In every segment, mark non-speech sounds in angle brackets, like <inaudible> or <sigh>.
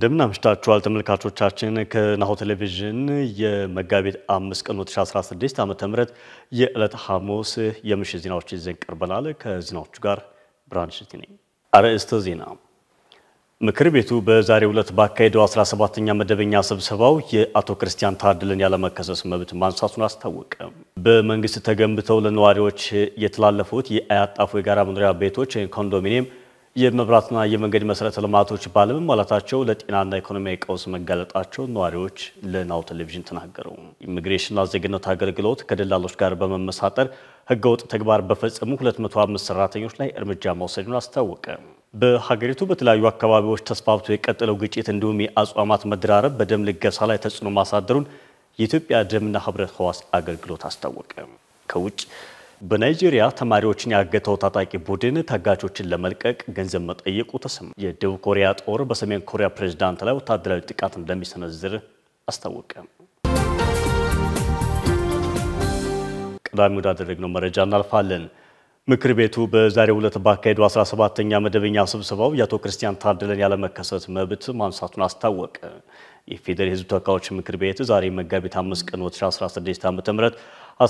እንደምን አምሽታችኋል ተመልካቾቻችን። ከናሁ ቴሌቪዥን የመጋቢት አምስት ቀን 2016 ዓ ም የዕለት ሐሙስ የምሽት ዜናዎች ይዘን ቀርበናል። ከዜናዎቹ ጋር ብርሃን ነኝ። አርዕስተ ዜና ምክር ቤቱ በዛሬው ዕለት ባካሄደው 17ኛ መደበኛ ስብሰባው የአቶ ክርስቲያን ታድልን ያለመከሰስ መብት ማንሳቱን አስታወቀ። በመንግስት ተገንብተው ለነዋሪዎች የተላለፉት የአያጣፉ የጋራ መኖሪያ ቤቶች ኮንዶሚኒየም የመብራትና የመንገድ መሰረተ ልማቶች ባለመሟላታቸው ለጤናና ኢኮኖሚያዊ ቀውስ መጋለጣቸው ነዋሪዎች ለናሁ ቴሌቪዥን ተናገሩ። ኢሚግሬሽንና ዜግነት አገልግሎት ከደላሎች ጋር በመመሳጠር ህገወጥ ተግባር በፈጸሙ 205 ሰራተኞች ላይ እርምጃ መውሰዱን አስታወቀ። በሀገሪቱ በተለያዩ አካባቢዎች ተስፋፍቶ የቀጠለው ግጭት እንዲሁም የአጽዋማት መደራረብ በደም ልገሳ ላይ ተጽዕኖ ማሳደሩን የኢትዮጵያ ደምና ህብረት ህዋስ አገልግሎት አስታወቀ። ከውጭ በናይጄሪያ ተማሪዎችን ያገተው ታጣቂ ቡድን ታጋቾችን ለመልቀቅ ገንዘብ መጠየቁ ተሰማ። የደቡብ ኮሪያ ጦር በሰሜን ኮሪያ ፕሬዝዳንት ላይ ወታደራዊ ጥቃት እንደሚሰነዝር አስታወቀ። ቀዳሚ ወዳደረግነው መረጃ እናልፋለን። ምክር ቤቱ በዛሬው ዕለት ባካሄዱ 17ኛ መደበኛ ስብሰባው የአቶ ክርስቲያን ታደለን ያለመከሰት መብት ማንሳቱን አስታወቀ። የፌዴራል ህዝብ ተወካዮች ምክር ቤት ዛሬ መጋቢት አምስት ቀን 2016 ም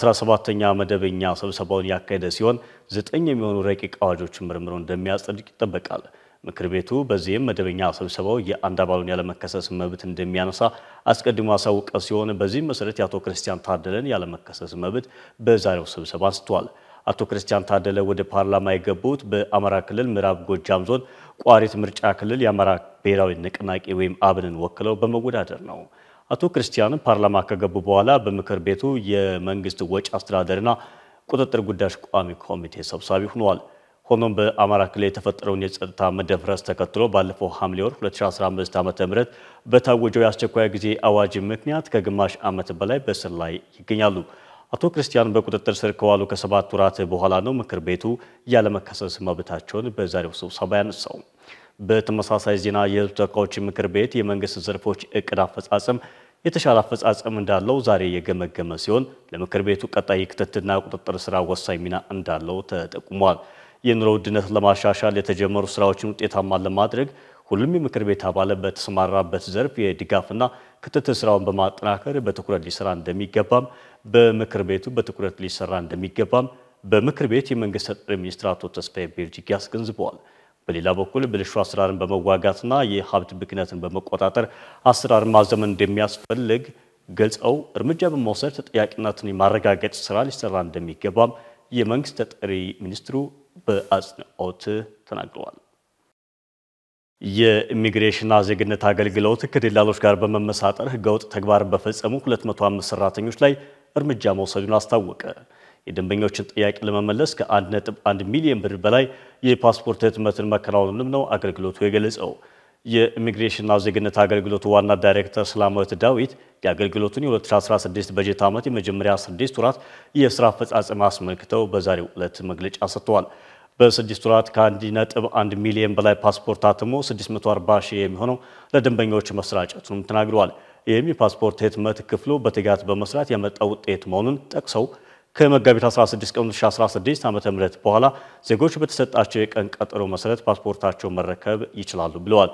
17ኛ መደበኛ ስብሰባውን ያካሄደ ሲሆን ዘጠኝ የሚሆኑ ረቂቅ አዋጆችን ምርምሮ እንደሚያጸድቅ ይጠበቃል። ምክር ቤቱ በዚህም መደበኛ ስብሰባው የአንድ አባሉን ያለመከሰስ መብት እንደሚያነሳ አስቀድሞ አሳውቀ ሲሆን በዚህም መሰረት የአቶ ክርስቲያን ታደለን ያለመከሰስ መብት በዛሬው ስብሰባ አንስተዋል። አቶ ክርስቲያን ታደለ ወደ ፓርላማ የገቡት በአማራ ክልል ምዕራብ ጎጃም ዞን ቋሪት ምርጫ ክልል የአማራ ብሔራዊ ንቅናቄ ወይም አብንን ወክለው በመወዳደር ነው። አቶ ክርስቲያንም ፓርላማ ከገቡ በኋላ በምክር ቤቱ የመንግስት ወጪ አስተዳደርና ቁጥጥር ጉዳዮች ቋሚ ኮሚቴ ሰብሳቢ ሆነዋል። ሆኖም በአማራ ክልል የተፈጠረውን የጸጥታ መደፍረስ ተከትሎ ባለፈው ሐምሌ ወር 2015 ዓ ም በታወጀው የአስቸኳይ ጊዜ አዋጅ ምክንያት ከግማሽ ዓመት በላይ በእስር ላይ ይገኛሉ። አቶ ክርስቲያን በቁጥጥር ስር ከዋሉ ከሰባት ወራት በኋላ ነው ምክር ቤቱ ያለመከሰስ መብታቸውን በዛሬው ስብሰባ ያነሳው። በተመሳሳይ ዜና የሕዝብ ተወካዮች ምክር ቤት የመንግስት ዘርፎች እቅድ አፈጻጸም የተሻለ አፈጻጸም እንዳለው ዛሬ የገመገመ ሲሆን ለምክር ቤቱ ቀጣይ ክትትልና ቁጥጥር ስራ ወሳኝ ሚና እንዳለው ተጠቁሟል። የኑሮ ውድነት ለማሻሻል የተጀመሩ ስራዎችን ውጤታማ ለማድረግ ሁሉም የምክር ቤት አባል በተሰማራበት ዘርፍ የድጋፍና ክትትል ስራውን በማጠናከር በትኩረት ሊሰራ እንደሚገባም በምክር ቤቱ በትኩረት ሊሰራ እንደሚገባም በምክር ቤት የመንግስት ተጠሪ ሚኒስትር አቶ ተስፋዬ ቤርጂግ አስገንዝበዋል። በሌላ በኩል ብልሹ አሰራርን በመዋጋትና የሀብት ብክነትን በመቆጣጠር አስራር ማዘመን እንደሚያስፈልግ ገልጸው እርምጃ በመውሰድ ተጠያቂነትን የማረጋገጥ ስራ ሊሰራ እንደሚገባም የመንግስት ተጠሪ ሚኒስትሩ በአጽንኦት ተናግረዋል። የኢሚግሬሽንና ዜግነት አገልግሎት ከደላሎች ጋር በመመሳጠር ህገወጥ ተግባር በፈጸሙ 205 ሰራተኞች ላይ እርምጃ መውሰዱን አስታወቀ። የደንበኞችን ጥያቄ ለመመለስ ከ1.1 ሚሊዮን ብር በላይ የፓስፖርት ህትመትን መከናወኑንም ነው አገልግሎቱ የገለጸው። የኢሚግሬሽንና ዜግነት አገልግሎቱ ዋና ዳይሬክተር ሰላማዊት ዳዊት የአገልግሎቱን የ2016 በጀት ዓመት የመጀመሪያ 6 ወራት የስራ አፈጻጸም አስመልክተው በዛሬው ዕለት መግለጫ ሰጥተዋል። በስድስት ወራት ከ1.1 ሚሊዮን በላይ ፓስፖርት አትሞ 640 ሺህ የሚሆነው ለደንበኞች መሰራጨቱንም ተናግረዋል። ይህም የፓስፖርት ህትመት ክፍሉ በትጋት በመስራት ያመጣ ውጤት መሆኑን ጠቅሰው ከመጋቢት 16 ቀን 2016 ዓ ም በኋላ ዜጎች በተሰጣቸው የቀን ቀጠሮ መሰረት ፓስፖርታቸው መረከብ ይችላሉ ብለዋል።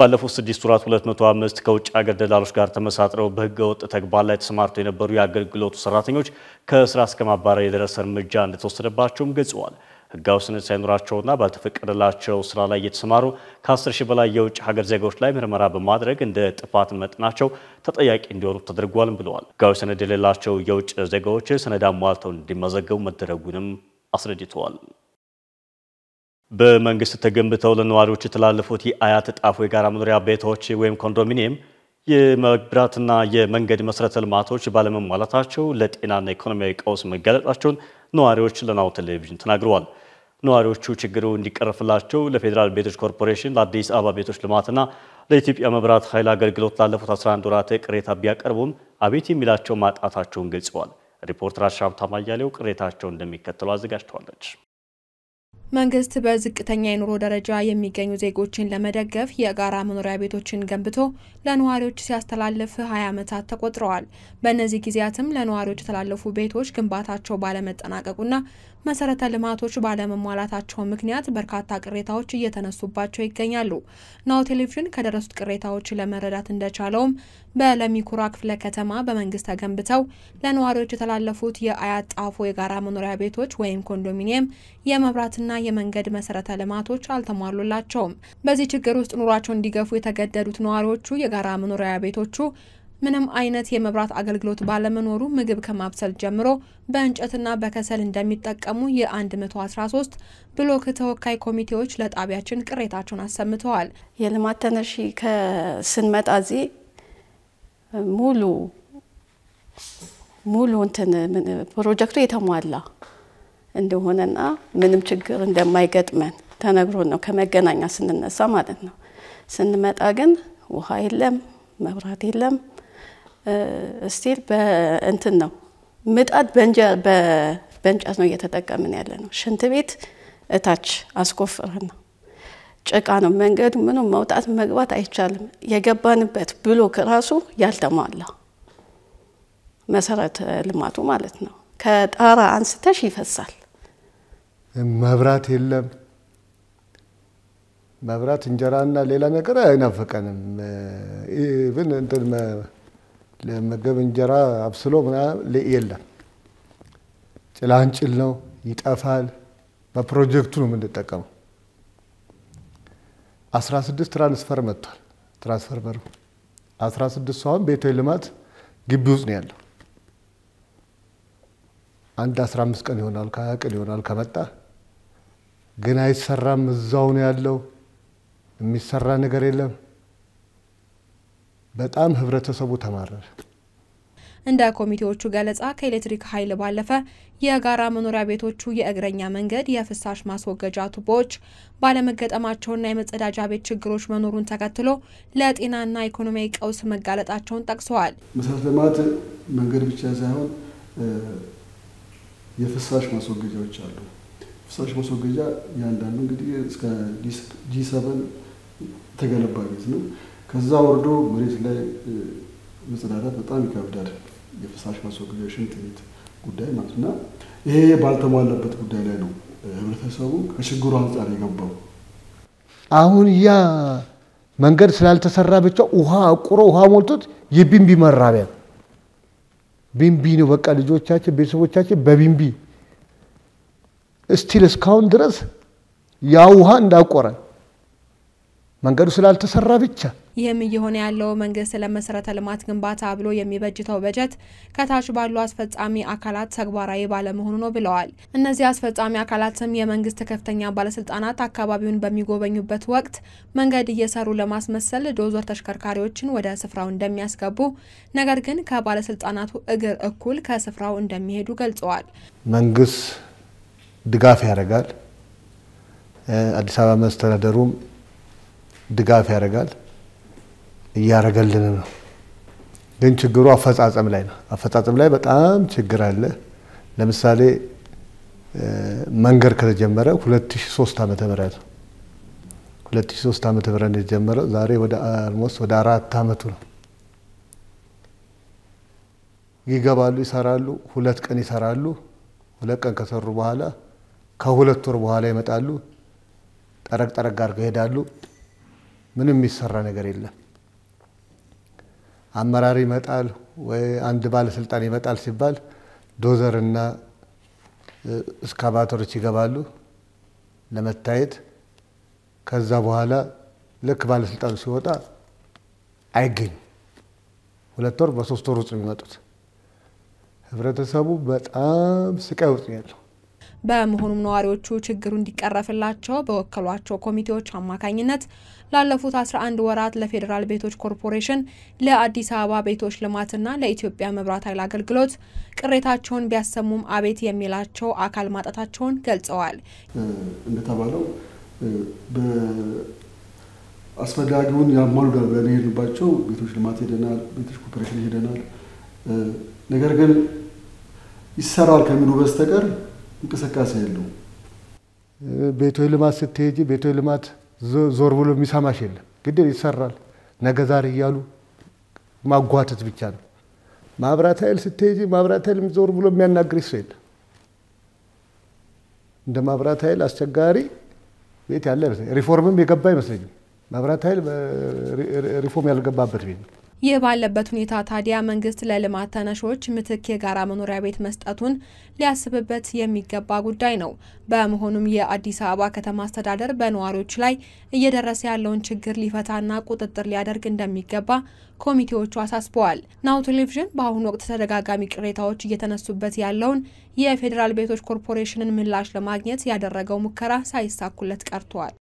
ባለፉት ስድስት ወራት 205 ከውጭ ሀገር ደላሎች ጋር ተመሳጥረው በህገ ወጥ ተግባር ላይ ተሰማርተው የነበሩ የአገልግሎቱ ሰራተኞች ከስራ እስከ ማባረር የደረሰ እርምጃ እንደተወሰደባቸውም ገልጸዋል። ህጋዊ ሰነድ ሳይኖራቸውና ባልተፈቀደላቸው ስራ ላይ እየተሰማሩ ከ10 ሺህ በላይ የውጭ ሀገር ዜጋዎች ላይ ምርመራ በማድረግ እንደ ጥፋት መጠናቸው ተጠያቂ እንዲሆኑ ተደርጓልም ብለዋል። ህጋዊ ሰነድ የሌላቸው የውጭ ዜጋዎች ሰነድ አሟልተው እንዲመዘገቡ መደረጉንም አስረድተዋል። በመንግስት ተገንብተው ለነዋሪዎች የተላለፉት የአያት ጣፎ የጋራ መኖሪያ ቤቶች ወይም ኮንዶሚኒየም የመብራትና የመንገድ መሰረተ ልማቶች ባለመሟላታቸው ለጤናና ኢኮኖሚያዊ ቀውስ መጋለጣቸውን ነዋሪዎች ለናሁ ቴሌቪዥን ተናግረዋል። ነዋሪዎቹ ችግሩ እንዲቀረፍላቸው ለፌዴራል ቤቶች ኮርፖሬሽን፣ ለአዲስ አበባ ቤቶች ልማትና ለኢትዮጵያ መብራት ኃይል አገልግሎት ላለፉት 11 ወራት ቅሬታ ቢያቀርቡም አቤት የሚላቸው ማጣታቸውን ገልጸዋል። ሪፖርተር አሻም ታማያሌው ቅሬታቸውን እንደሚከተሉ አዘጋጅተዋለች። መንግስት በዝቅተኛ የኑሮ ደረጃ የሚገኙ ዜጎችን ለመደገፍ የጋራ መኖሪያ ቤቶችን ገንብቶ ለነዋሪዎች ሲያስተላልፍ ሀያ ዓመታት ተቆጥረዋል። በእነዚህ ጊዜያትም ለነዋሪዎች የተላለፉ ቤቶች ግንባታቸው ባለመጠናቀቁና መሰረተ ልማቶች ባለመሟላታቸው ምክንያት በርካታ ቅሬታዎች እየተነሱባቸው ይገኛሉ። ናሁ ቴሌቪዥን ከደረሱት ቅሬታዎች ለመረዳት እንደቻለውም በለሚኩራ ክፍለ ከተማ በመንግስት ተገንብተው ለነዋሪዎች የተላለፉት የአያት ጣፎ የጋራ መኖሪያ ቤቶች ወይም ኮንዶሚኒየም የመብራትና የመንገድ መሰረተ ልማቶች አልተሟሉላቸውም። በዚህ ችግር ውስጥ ኑሯቸው እንዲገፉ የተገደዱት ነዋሪዎቹ የጋራ መኖሪያ ቤቶቹ ምንም አይነት የመብራት አገልግሎት ባለመኖሩ ምግብ ከማብሰል ጀምሮ በእንጨትና በከሰል እንደሚጠቀሙ የ113 ብሎክ ተወካይ ኮሚቴዎች ለጣቢያችን ቅሬታቸውን አሰምተዋል። የልማት ተነሺ ከስንመጣ እዚህ ሙሉ ሙሉ እንትን ፕሮጀክቱ የተሟላ እንደሆነና ምንም ችግር እንደማይገጥመን ተነግሮን ነው ከመገናኛ ስንነሳ ማለት ነው። ስንመጣ ግን ውሃ የለም፣ መብራት የለም። ስቲል በእንትን ነው ምጣድ በእንጨት ነው እየተጠቀምን ያለ ነው። ሽንት ቤት እታች አስቆፍረን ነው ጭቃ ነው መንገዱ፣ ምኑ መውጣት መግባት አይቻልም። የገባንበት ብሎክ ራሱ ያልተሟላ መሰረተ ልማቱ ማለት ነው። ከጣራ አንስተሽ ይፈሳል። መብራት የለም። መብራት እንጀራና ሌላ ነገር አይናፈቀንም። ለመገብ እንጀራ አብስሎ ምናምን የለም። ጭላንጭል ነው፣ ይጠፋል። በፕሮጀክቱ ነው የምንጠቀመው። አስራ ትራንስፈር መጥቷል። ትራንስፈር አስራ ስድስት ሰው አሁን ቤተ ልማት ግቢ ውስጥ ነው ያለው። አንድ 15 ቀን ይሆናል ከሀያ ቀን ይሆናል ከመጣ ግን አይሰራም። እዛው ነው ያለው። የሚሰራ ነገር የለም። በጣም ህብረተሰቡ ተማረረ። እንደ ኮሚቴዎቹ ገለጻ ከኤሌክትሪክ ኃይል ባለፈ የጋራ መኖሪያ ቤቶቹ የእግረኛ መንገድ፣ የፍሳሽ ማስወገጃ ቱቦዎች ባለመገጠማቸውና የመጸዳጃ ቤት ችግሮች መኖሩን ተከትሎ ለጤናና ኢኮኖሚያዊ ቀውስ መጋለጣቸውን ጠቅሰዋል። መሰረተ ልማት መንገድ ብቻ ሳይሆን የፍሳሽ ማስወገጃዎች አሉ። ፍሳሽ ማስወገጃ እያንዳንዱ እንግዲህ እስከ ጂ ሰቨን የተገነባ ቤት ነው። ከዛ ወርዶ መሬት ላይ መጸዳዳት በጣም ይከብዳል። የፍሳሽ ማስወገጃ ሽንት ቤት ጉዳይ ማለት እና ይሄ ባልተሟላበት ጉዳይ ላይ ነው ህብረተሰቡ ከችግሩ አንጻር የገባው። አሁን ያ መንገድ ስላልተሰራ ብቻ ውሃ አቁሮ ውሃ ሞልቶት የቢንቢ መራቢያ ቢንቢ ነው። በቃ ልጆቻችን፣ ቤተሰቦቻችን በቢንቢ እስቲል እስካሁን ድረስ ያ ውሃ እንዳቆረ መንገዱ ስላልተሰራ ብቻ ይህም እየሆነ ያለው መንግስት ለመሰረተ ልማት ግንባታ ብሎ የሚበጅተው በጀት ከታች ባሉ አስፈጻሚ አካላት ተግባራዊ ባለመሆኑ ነው ብለዋል። እነዚህ አስፈጻሚ አካላትም የመንግስት ከፍተኛ ባለስልጣናት አካባቢውን በሚጎበኙበት ወቅት መንገድ እየሰሩ ለማስመሰል ዶዞር ተሽከርካሪዎችን ወደ ስፍራው እንደሚያስገቡ፣ ነገር ግን ከባለስልጣናቱ እግር እኩል ከስፍራው እንደሚሄዱ ገልጸዋል። መንግስት ድጋፍ ያደርጋል። አዲስ አበባ መስተዳደሩም ድጋፍ ያደርጋል፣ እያደረገልን ነው። ግን ችግሩ አፈጻጸም ላይ ነው። አፈጻጸም ላይ በጣም ችግር አለ። ለምሳሌ መንገድ ከተጀመረ 2003 ም ነው 2003 ዓ ም የተጀመረው ዛሬ ወደ አልሞስት ወደ አራት ዓመቱ ነው። ይገባሉ፣ ይሰራሉ። ሁለት ቀን ይሰራሉ። ሁለት ቀን ከሰሩ በኋላ ከሁለት ወር በኋላ ይመጣሉ። ጠረቅ ጠረቅ አድርገው ይሄዳሉ። ምንም የሚሰራ ነገር የለም። አመራር ይመጣል ወይ አንድ ባለስልጣን ይመጣል ሲባል ዶዘርና እስካቫተሮች ይገባሉ ለመታየት። ከዛ በኋላ ልክ ባለስልጣኑ ሲወጣ አይገኝ ሁለት ወር በሶስት ወር ውስጥ የሚመጡት ህብረተሰቡ በጣም ስቃይ ውስጥ ያለው በመሆኑም ነዋሪዎቹ ችግሩ እንዲቀረፍላቸው በወከሏቸው ኮሚቴዎች አማካኝነት ላለፉት 11 ወራት ለፌዴራል ቤቶች ኮርፖሬሽን፣ ለአዲስ አበባ ቤቶች ልማትና ለኢትዮጵያ መብራት ኃይል አገልግሎት ቅሬታቸውን ቢያሰሙም አቤት የሚላቸው አካል ማጣታቸውን ገልጸዋል። እንደተባለው አስፈላጊውን ያሟሉ ጋር በሄድንባቸው ቤቶች ልማት ሄደናል፣ ቤቶች ኮርፖሬሽን ሄደናል። ነገር ግን ይሰራል ከሚሉ በስተቀር እንቅስቃሴ የለው። ቤቶች ልማት ስትሄጂ ቤቶች ልማት ዞር ብሎ የሚሰማሽ የለም። ግድ ይሰራል ነገ ዛሬ እያሉ ማጓተት ብቻ ነው። ማብራት ኃይል ስትሄጂ ማብራት ኃይል ዞር ብሎ የሚያናግር ሰው የለም። እንደ ማብራት ኃይል አስቸጋሪ ቤት ያለ ሪፎርምም የገባ አይመስለኝም። ማብራት ኃይል ሪፎርም ያልገባበት ቤት ነው። ይህ ባለበት ሁኔታ ታዲያ መንግስት ለልማት ተነሾች ምትክ የጋራ መኖሪያ ቤት መስጠቱን ሊያስብበት የሚገባ ጉዳይ ነው። በመሆኑም የአዲስ አበባ ከተማ አስተዳደር በነዋሪዎች ላይ እየደረሰ ያለውን ችግር ሊፈታና ቁጥጥር ሊያደርግ እንደሚገባ ኮሚቴዎቹ አሳስበዋል። ናሁ ቴሌቪዥን በአሁኑ ወቅት ተደጋጋሚ ቅሬታዎች እየተነሱበት ያለውን የፌዴራል ቤቶች ኮርፖሬሽንን ምላሽ ለማግኘት ያደረገው ሙከራ ሳይሳኩለት ቀርቷል።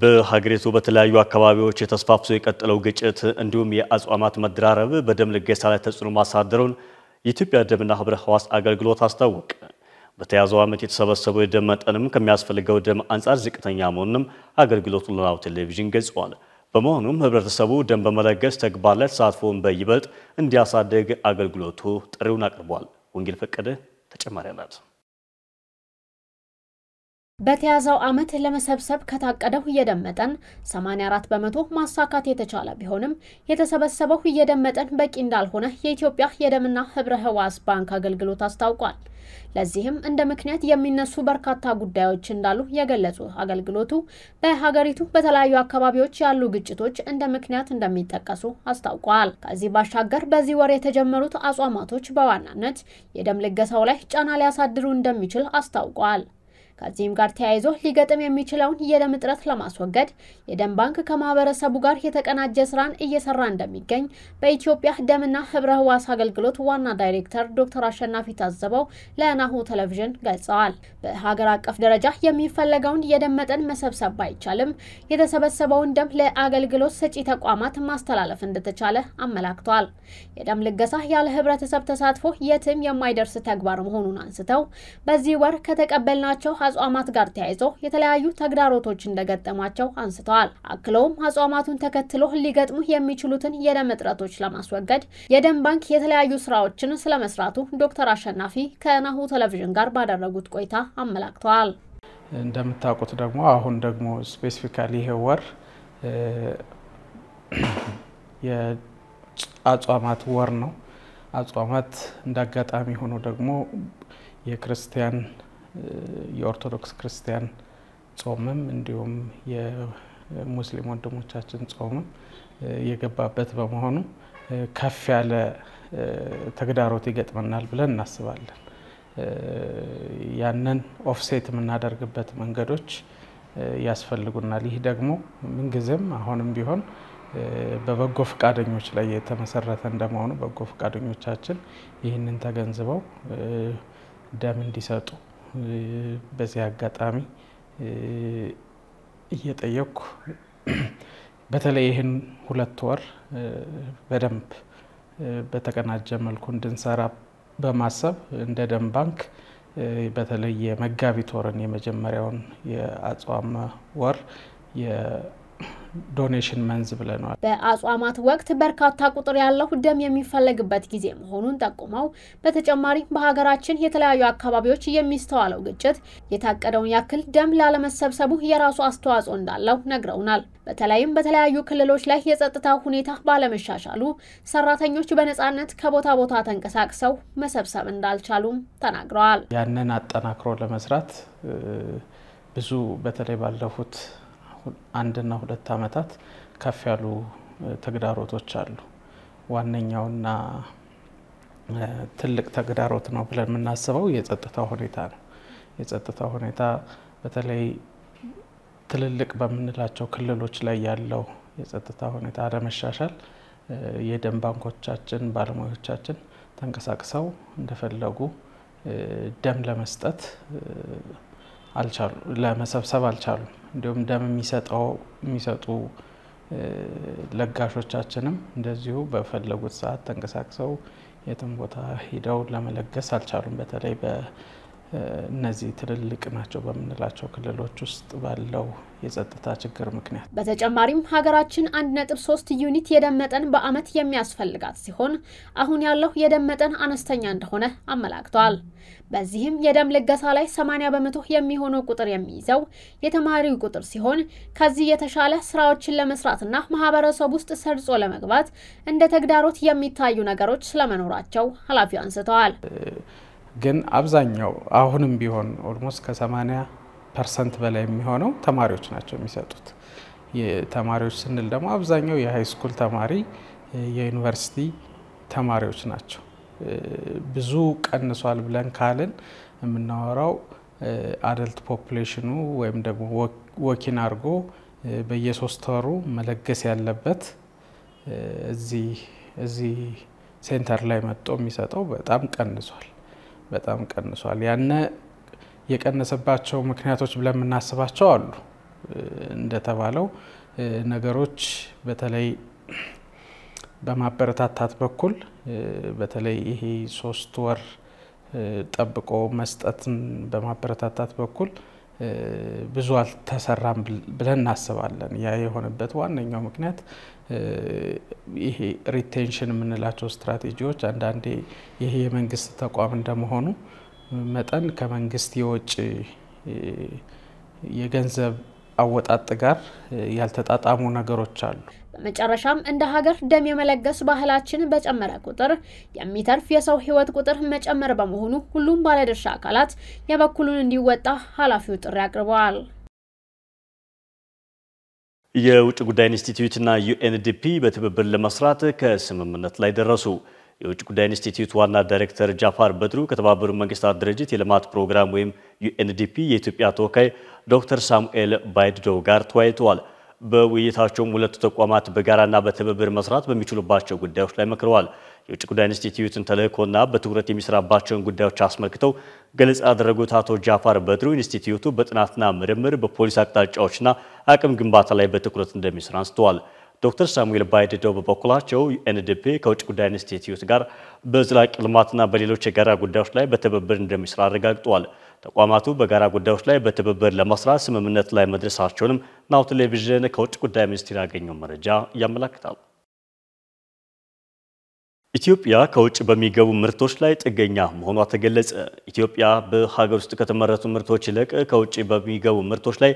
በሀገሪቱ በተለያዩ አካባቢዎች የተስፋፍቶ የቀጠለው ግጭት እንዲሁም የአጽዋማት መደራረብ በደም ልገሳ ላይ ተጽዕኖ ማሳደሩን የኢትዮጵያ ደምና ህብረ ህዋስ አገልግሎት አስታወቀ። በተያዘው ዓመት የተሰበሰበው የደም መጠንም ከሚያስፈልገው ደም አንጻር ዝቅተኛ መሆኑንም አገልግሎቱ ለናሁ ቴሌቪዥን ገልጸዋል። በመሆኑም ህብረተሰቡ ደም በመለገስ ተግባር ላይ ተሳትፎን በይበልጥ እንዲያሳድግ አገልግሎቱ ጥሪውን አቅርቧል። ወንጌል ፈቀደ ተጨማሪ አላት። በተያዘው ዓመት ለመሰብሰብ ከታቀደው የደም መጠን 84 በመቶ ማሳካት የተቻለ ቢሆንም የተሰበሰበው የደም መጠን በቂ እንዳልሆነ የኢትዮጵያ የደምና ህብረ ህዋስ ባንክ አገልግሎት አስታውቋል። ለዚህም እንደ ምክንያት የሚነሱ በርካታ ጉዳዮች እንዳሉ የገለጹ አገልግሎቱ በሀገሪቱ በተለያዩ አካባቢዎች ያሉ ግጭቶች እንደ ምክንያት እንደሚጠቀሱ አስታውቋል። ከዚህ ባሻገር በዚህ ወር የተጀመሩት አጽዋማቶች በዋናነት የደም ልገሳው ላይ ጫና ሊያሳድሩ እንደሚችል አስታውቋል። ከዚህም ጋር ተያይዞ ሊገጥም የሚችለውን የደም እጥረት ለማስወገድ የደም ባንክ ከማህበረሰቡ ጋር የተቀናጀ ስራን እየሰራ እንደሚገኝ በኢትዮጵያ ደምና ህብረ ህዋስ አገልግሎት ዋና ዳይሬክተር ዶክተር አሸናፊ ታዘበው ለናሁ ቴሌቪዥን ገልጸዋል። በሀገር አቀፍ ደረጃ የሚፈለገውን የደም መጠን መሰብሰብ ባይቻልም የተሰበሰበውን ደም ለአገልግሎት ሰጪ ተቋማት ማስተላለፍ እንደተቻለ አመላክቷል። የደም ልገሳ ያለ ህብረተሰብ ተሳትፎ የትም የማይደርስ ተግባር መሆኑን አንስተው በዚህ ወር ከተቀበልናቸው ከአጽዋማት ጋር ተያይዞ የተለያዩ ተግዳሮቶች እንደገጠሟቸው አንስተዋል። አክለውም አጽዋማቱን ተከትሎ ሊገጥሙ የሚችሉትን የደም እጥረቶች ለማስወገድ የደም ባንክ የተለያዩ ስራዎችን ስለመስራቱ ዶክተር አሸናፊ ከናሁ ቴሌቪዥን ጋር ባደረጉት ቆይታ አመላክተዋል። እንደምታውቁት ደግሞ አሁን ደግሞ ስፔሲፊካሊ ይሄ ወር <clears throat> የአጽዋማት ወር ነው። አጽዋማት እንዳጋጣሚ ሆኖ ደግሞ የክርስቲያን የኦርቶዶክስ ክርስቲያን ጾምም እንዲሁም የሙስሊም ወንድሞቻችን ጾምም የገባበት በመሆኑ ከፍ ያለ ተግዳሮት ይገጥመናል ብለን እናስባለን። ያንን ኦፍሴት የምናደርግበት መንገዶች ያስፈልጉናል። ይህ ደግሞ ምንጊዜም አሁንም ቢሆን በበጎ ፈቃደኞች ላይ የተመሰረተ እንደመሆኑ በጎ ፈቃደኞቻችን ይህንን ተገንዝበው ደም እንዲሰጡ በዚህ አጋጣሚ እየጠየቅኩ በተለይ ይህን ሁለት ወር በደንብ በተቀናጀ መልኩ እንድንሰራ በማሰብ እንደ ደም ባንክ በተለይ የመጋቢት ወርን የመጀመሪያውን የአጽዋም ወር ዶኔሽን መንዝ ብለነዋል። በአጽዋማት ወቅት በርካታ ቁጥር ያለው ደም የሚፈለግበት ጊዜ መሆኑን ጠቁመው በተጨማሪ በሀገራችን የተለያዩ አካባቢዎች የሚስተዋለው ግጭት የታቀደውን ያክል ደም ላለመሰብሰቡ የራሱ አስተዋጽኦ እንዳለው ነግረውናል። በተለይም በተለያዩ ክልሎች ላይ የጸጥታ ሁኔታ ባለመሻሻሉ ሰራተኞች በነጻነት ከቦታ ቦታ ተንቀሳቅሰው መሰብሰብ እንዳልቻሉም ተናግረዋል። ያንን አጠናክሮ ለመስራት ብዙ በተለይ ባለፉት አንድና ሁለት ዓመታት ከፍ ያሉ ተግዳሮቶች አሉ። ዋነኛውና ትልቅ ተግዳሮት ነው ብለን የምናስበው የጸጥታ ሁኔታ ነው። የጸጥታ ሁኔታ በተለይ ትልልቅ በምንላቸው ክልሎች ላይ ያለው የጸጥታ ሁኔታ አለመሻሻል የደም ባንኮቻችን ባለሙያዎቻችን ተንቀሳቅሰው እንደፈለጉ ደም ለመስጠት አልቻሉ ለመሰብሰብ አልቻሉም። እንዲሁም ደም የሚሰጠው የሚሰጡ ለጋሾቻችንም እንደዚሁ በፈለጉት ሰዓት ተንቀሳቅሰው የትም ቦታ ሂደው ለመለገስ አልቻሉም። በተለይ እነዚህ ትልልቅ ናቸው በምንላቸው ክልሎች ውስጥ ባለው የጸጥታ ችግር ምክንያት። በተጨማሪም ሀገራችን አንድ ሶስት ዩኒት የደም መጠን በአመት የሚያስፈልጋት ሲሆን አሁን ያለው የደም መጠን አነስተኛ እንደሆነ አመላክተዋል። በዚህም የደም ልገሳ ላይ 80 በመቶ የሚሆነው ቁጥር የሚይዘው የተማሪው ቁጥር ሲሆን ከዚህ የተሻለ ስራዎችን ለመስራትና ማህበረሰብ ውስጥ ሰርጾ ለመግባት እንደ ተግዳሮት የሚታዩ ነገሮች ስለመኖራቸው ኃላፊው አንስተዋል። ግን አብዛኛው አሁንም ቢሆን ኦልሞስት ከ80 ፐርሰንት በላይ የሚሆነው ተማሪዎች ናቸው የሚሰጡት። ተማሪዎች ስንል ደግሞ አብዛኛው የሀይ ስኩል ተማሪ፣ የዩኒቨርሲቲ ተማሪዎች ናቸው። ብዙ ቀንሷል ብለን ካልን የምናወራው አደልት ፖፕሌሽኑ ወይም ደግሞ ወኪን አድርጎ በየሶስት ወሩ መለገስ ያለበት እዚህ ሴንተር ላይ መጥቶ የሚሰጠው በጣም ቀንሷል። በጣም ቀንሷል። ያነ የቀነሰባቸው ምክንያቶች ብለን የምናስባቸው አሉ። እንደተባለው ነገሮች በተለይ በማበረታታት በኩል በተለይ ይሄ ሶስት ወር ጠብቆ መስጠትን በማበረታታት በኩል ብዙ አልተሰራም ብለን እናስባለን። ያ የሆነበት ዋነኛው ምክንያት ይሄ ሪቴንሽን የምንላቸው ስትራቴጂዎች አንዳንዴ ይሄ የመንግስት ተቋም እንደመሆኑ መጠን ከመንግስት የውጭ የገንዘብ አወጣጥ ጋር ያልተጣጣሙ ነገሮች አሉ። በመጨረሻም እንደ ሀገር ደም የመለገስ ባህላችን በጨመረ ቁጥር የሚተርፍ የሰው ህይወት ቁጥር መጨመር በመሆኑ ሁሉም ባለድርሻ አካላት የበኩሉን እንዲወጣ ኃላፊው ጥሪ አቅርበዋል። የውጭ ጉዳይ ኢንስቲትዩትና ዩኤንዲፒ በትብብር ለመስራት ከስምምነት ላይ ደረሱ። የውጭ ጉዳይ ኢንስቲትዩት ዋና ዳይሬክተር ጃፋር በድሩ ከተባበሩት መንግስታት ድርጅት የልማት ፕሮግራም ወይም ዩኤንዲፒ የኢትዮጵያ ተወካይ ዶክተር ሳሙኤል ባይድዶ ጋር ተወያይተዋል። በውይይታቸውም ሁለቱ ተቋማት በጋራና በትብብር መስራት በሚችሉባቸው ጉዳዮች ላይ መክረዋል። የውጭ ጉዳይ ኢንስቲትዩትን ተልእኮና በትኩረት የሚሰራባቸውን ጉዳዮች አስመልክተው ገለጻ ያደረጉት አቶ ጃፋር በድሩ ኢንስቲትዩቱ በጥናትና ምርምር በፖሊስ አቅጣጫዎችና አቅም ግንባታ ላይ በትኩረት እንደሚሰራ አንስተዋል። ዶክተር ሳሙኤል ባይድደው በበኩላቸው ኤንዲፒ ከውጭ ጉዳይ ኢንስቲትዩት ጋር በዘላቂ ልማትና በሌሎች የጋራ ጉዳዮች ላይ በትብብር እንደሚሰራ አረጋግጠዋል። ተቋማቱ በጋራ ጉዳዮች ላይ በትብብር ለመስራት ስምምነት ላይ መድረሳቸውንም ናሁ ቴሌቪዥን ከውጭ ጉዳይ ሚኒስቴር ያገኘው መረጃ ያመላክታል። ኢትዮጵያ ከውጭ በሚገቡ ምርቶች ላይ ጥገኛ መሆኗ ተገለጸ። ኢትዮጵያ በሀገር ውስጥ ከተመረቱ ምርቶች ይልቅ ከውጭ በሚገቡ ምርቶች ላይ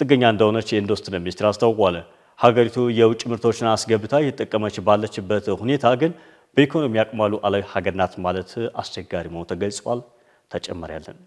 ጥገኛ እንደሆነች የኢንዱስትሪ ሚኒስትር አስታውቋል። ሀገሪቱ የውጭ ምርቶችን አስገብታ እየተጠቀመች ባለችበት ሁኔታ ግን በኢኮኖሚ አቅማሉ አለ ሀገር ናት ማለት አስቸጋሪ መሆኑ ተገልጿል። ተጨማሪ ያለን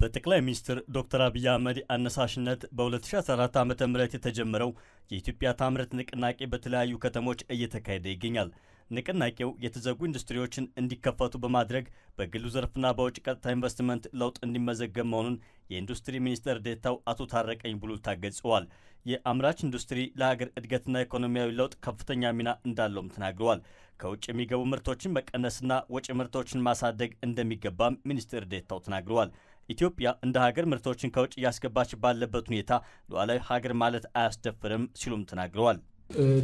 በጠቅላይ ሚኒስትር ዶክተር አብይ አህመድ አነሳሽነት በ2014 ዓ ም የተጀመረው የኢትዮጵያ ታምረት ንቅናቄ በተለያዩ ከተሞች እየተካሄደ ይገኛል። ንቅናቄው የተዘጉ ኢንዱስትሪዎችን እንዲከፈቱ በማድረግ በግሉ ዘርፍና በውጭ ቀጥታ ኢንቨስትመንት ለውጥ እንዲመዘገብ መሆኑን የኢንዱስትሪ ሚኒስትር ዴታው አቶ ታረቀኝ ብሉ ታገጽዋል። የአምራች ኢንዱስትሪ ለሀገር እድገትና ኢኮኖሚያዊ ለውጥ ከፍተኛ ሚና እንዳለውም ተናግረዋል። ከውጭ የሚገቡ ምርቶችን መቀነስና ወጪ ምርቶችን ማሳደግ እንደሚገባም ሚኒስትር ዴታው ተናግረዋል። ኢትዮጵያ እንደ ሀገር ምርቶችን ከውጭ እያስገባች ባለበት ሁኔታ ሉዓላዊ ሀገር ማለት አያስደፍርም ሲሉም ተናግረዋል።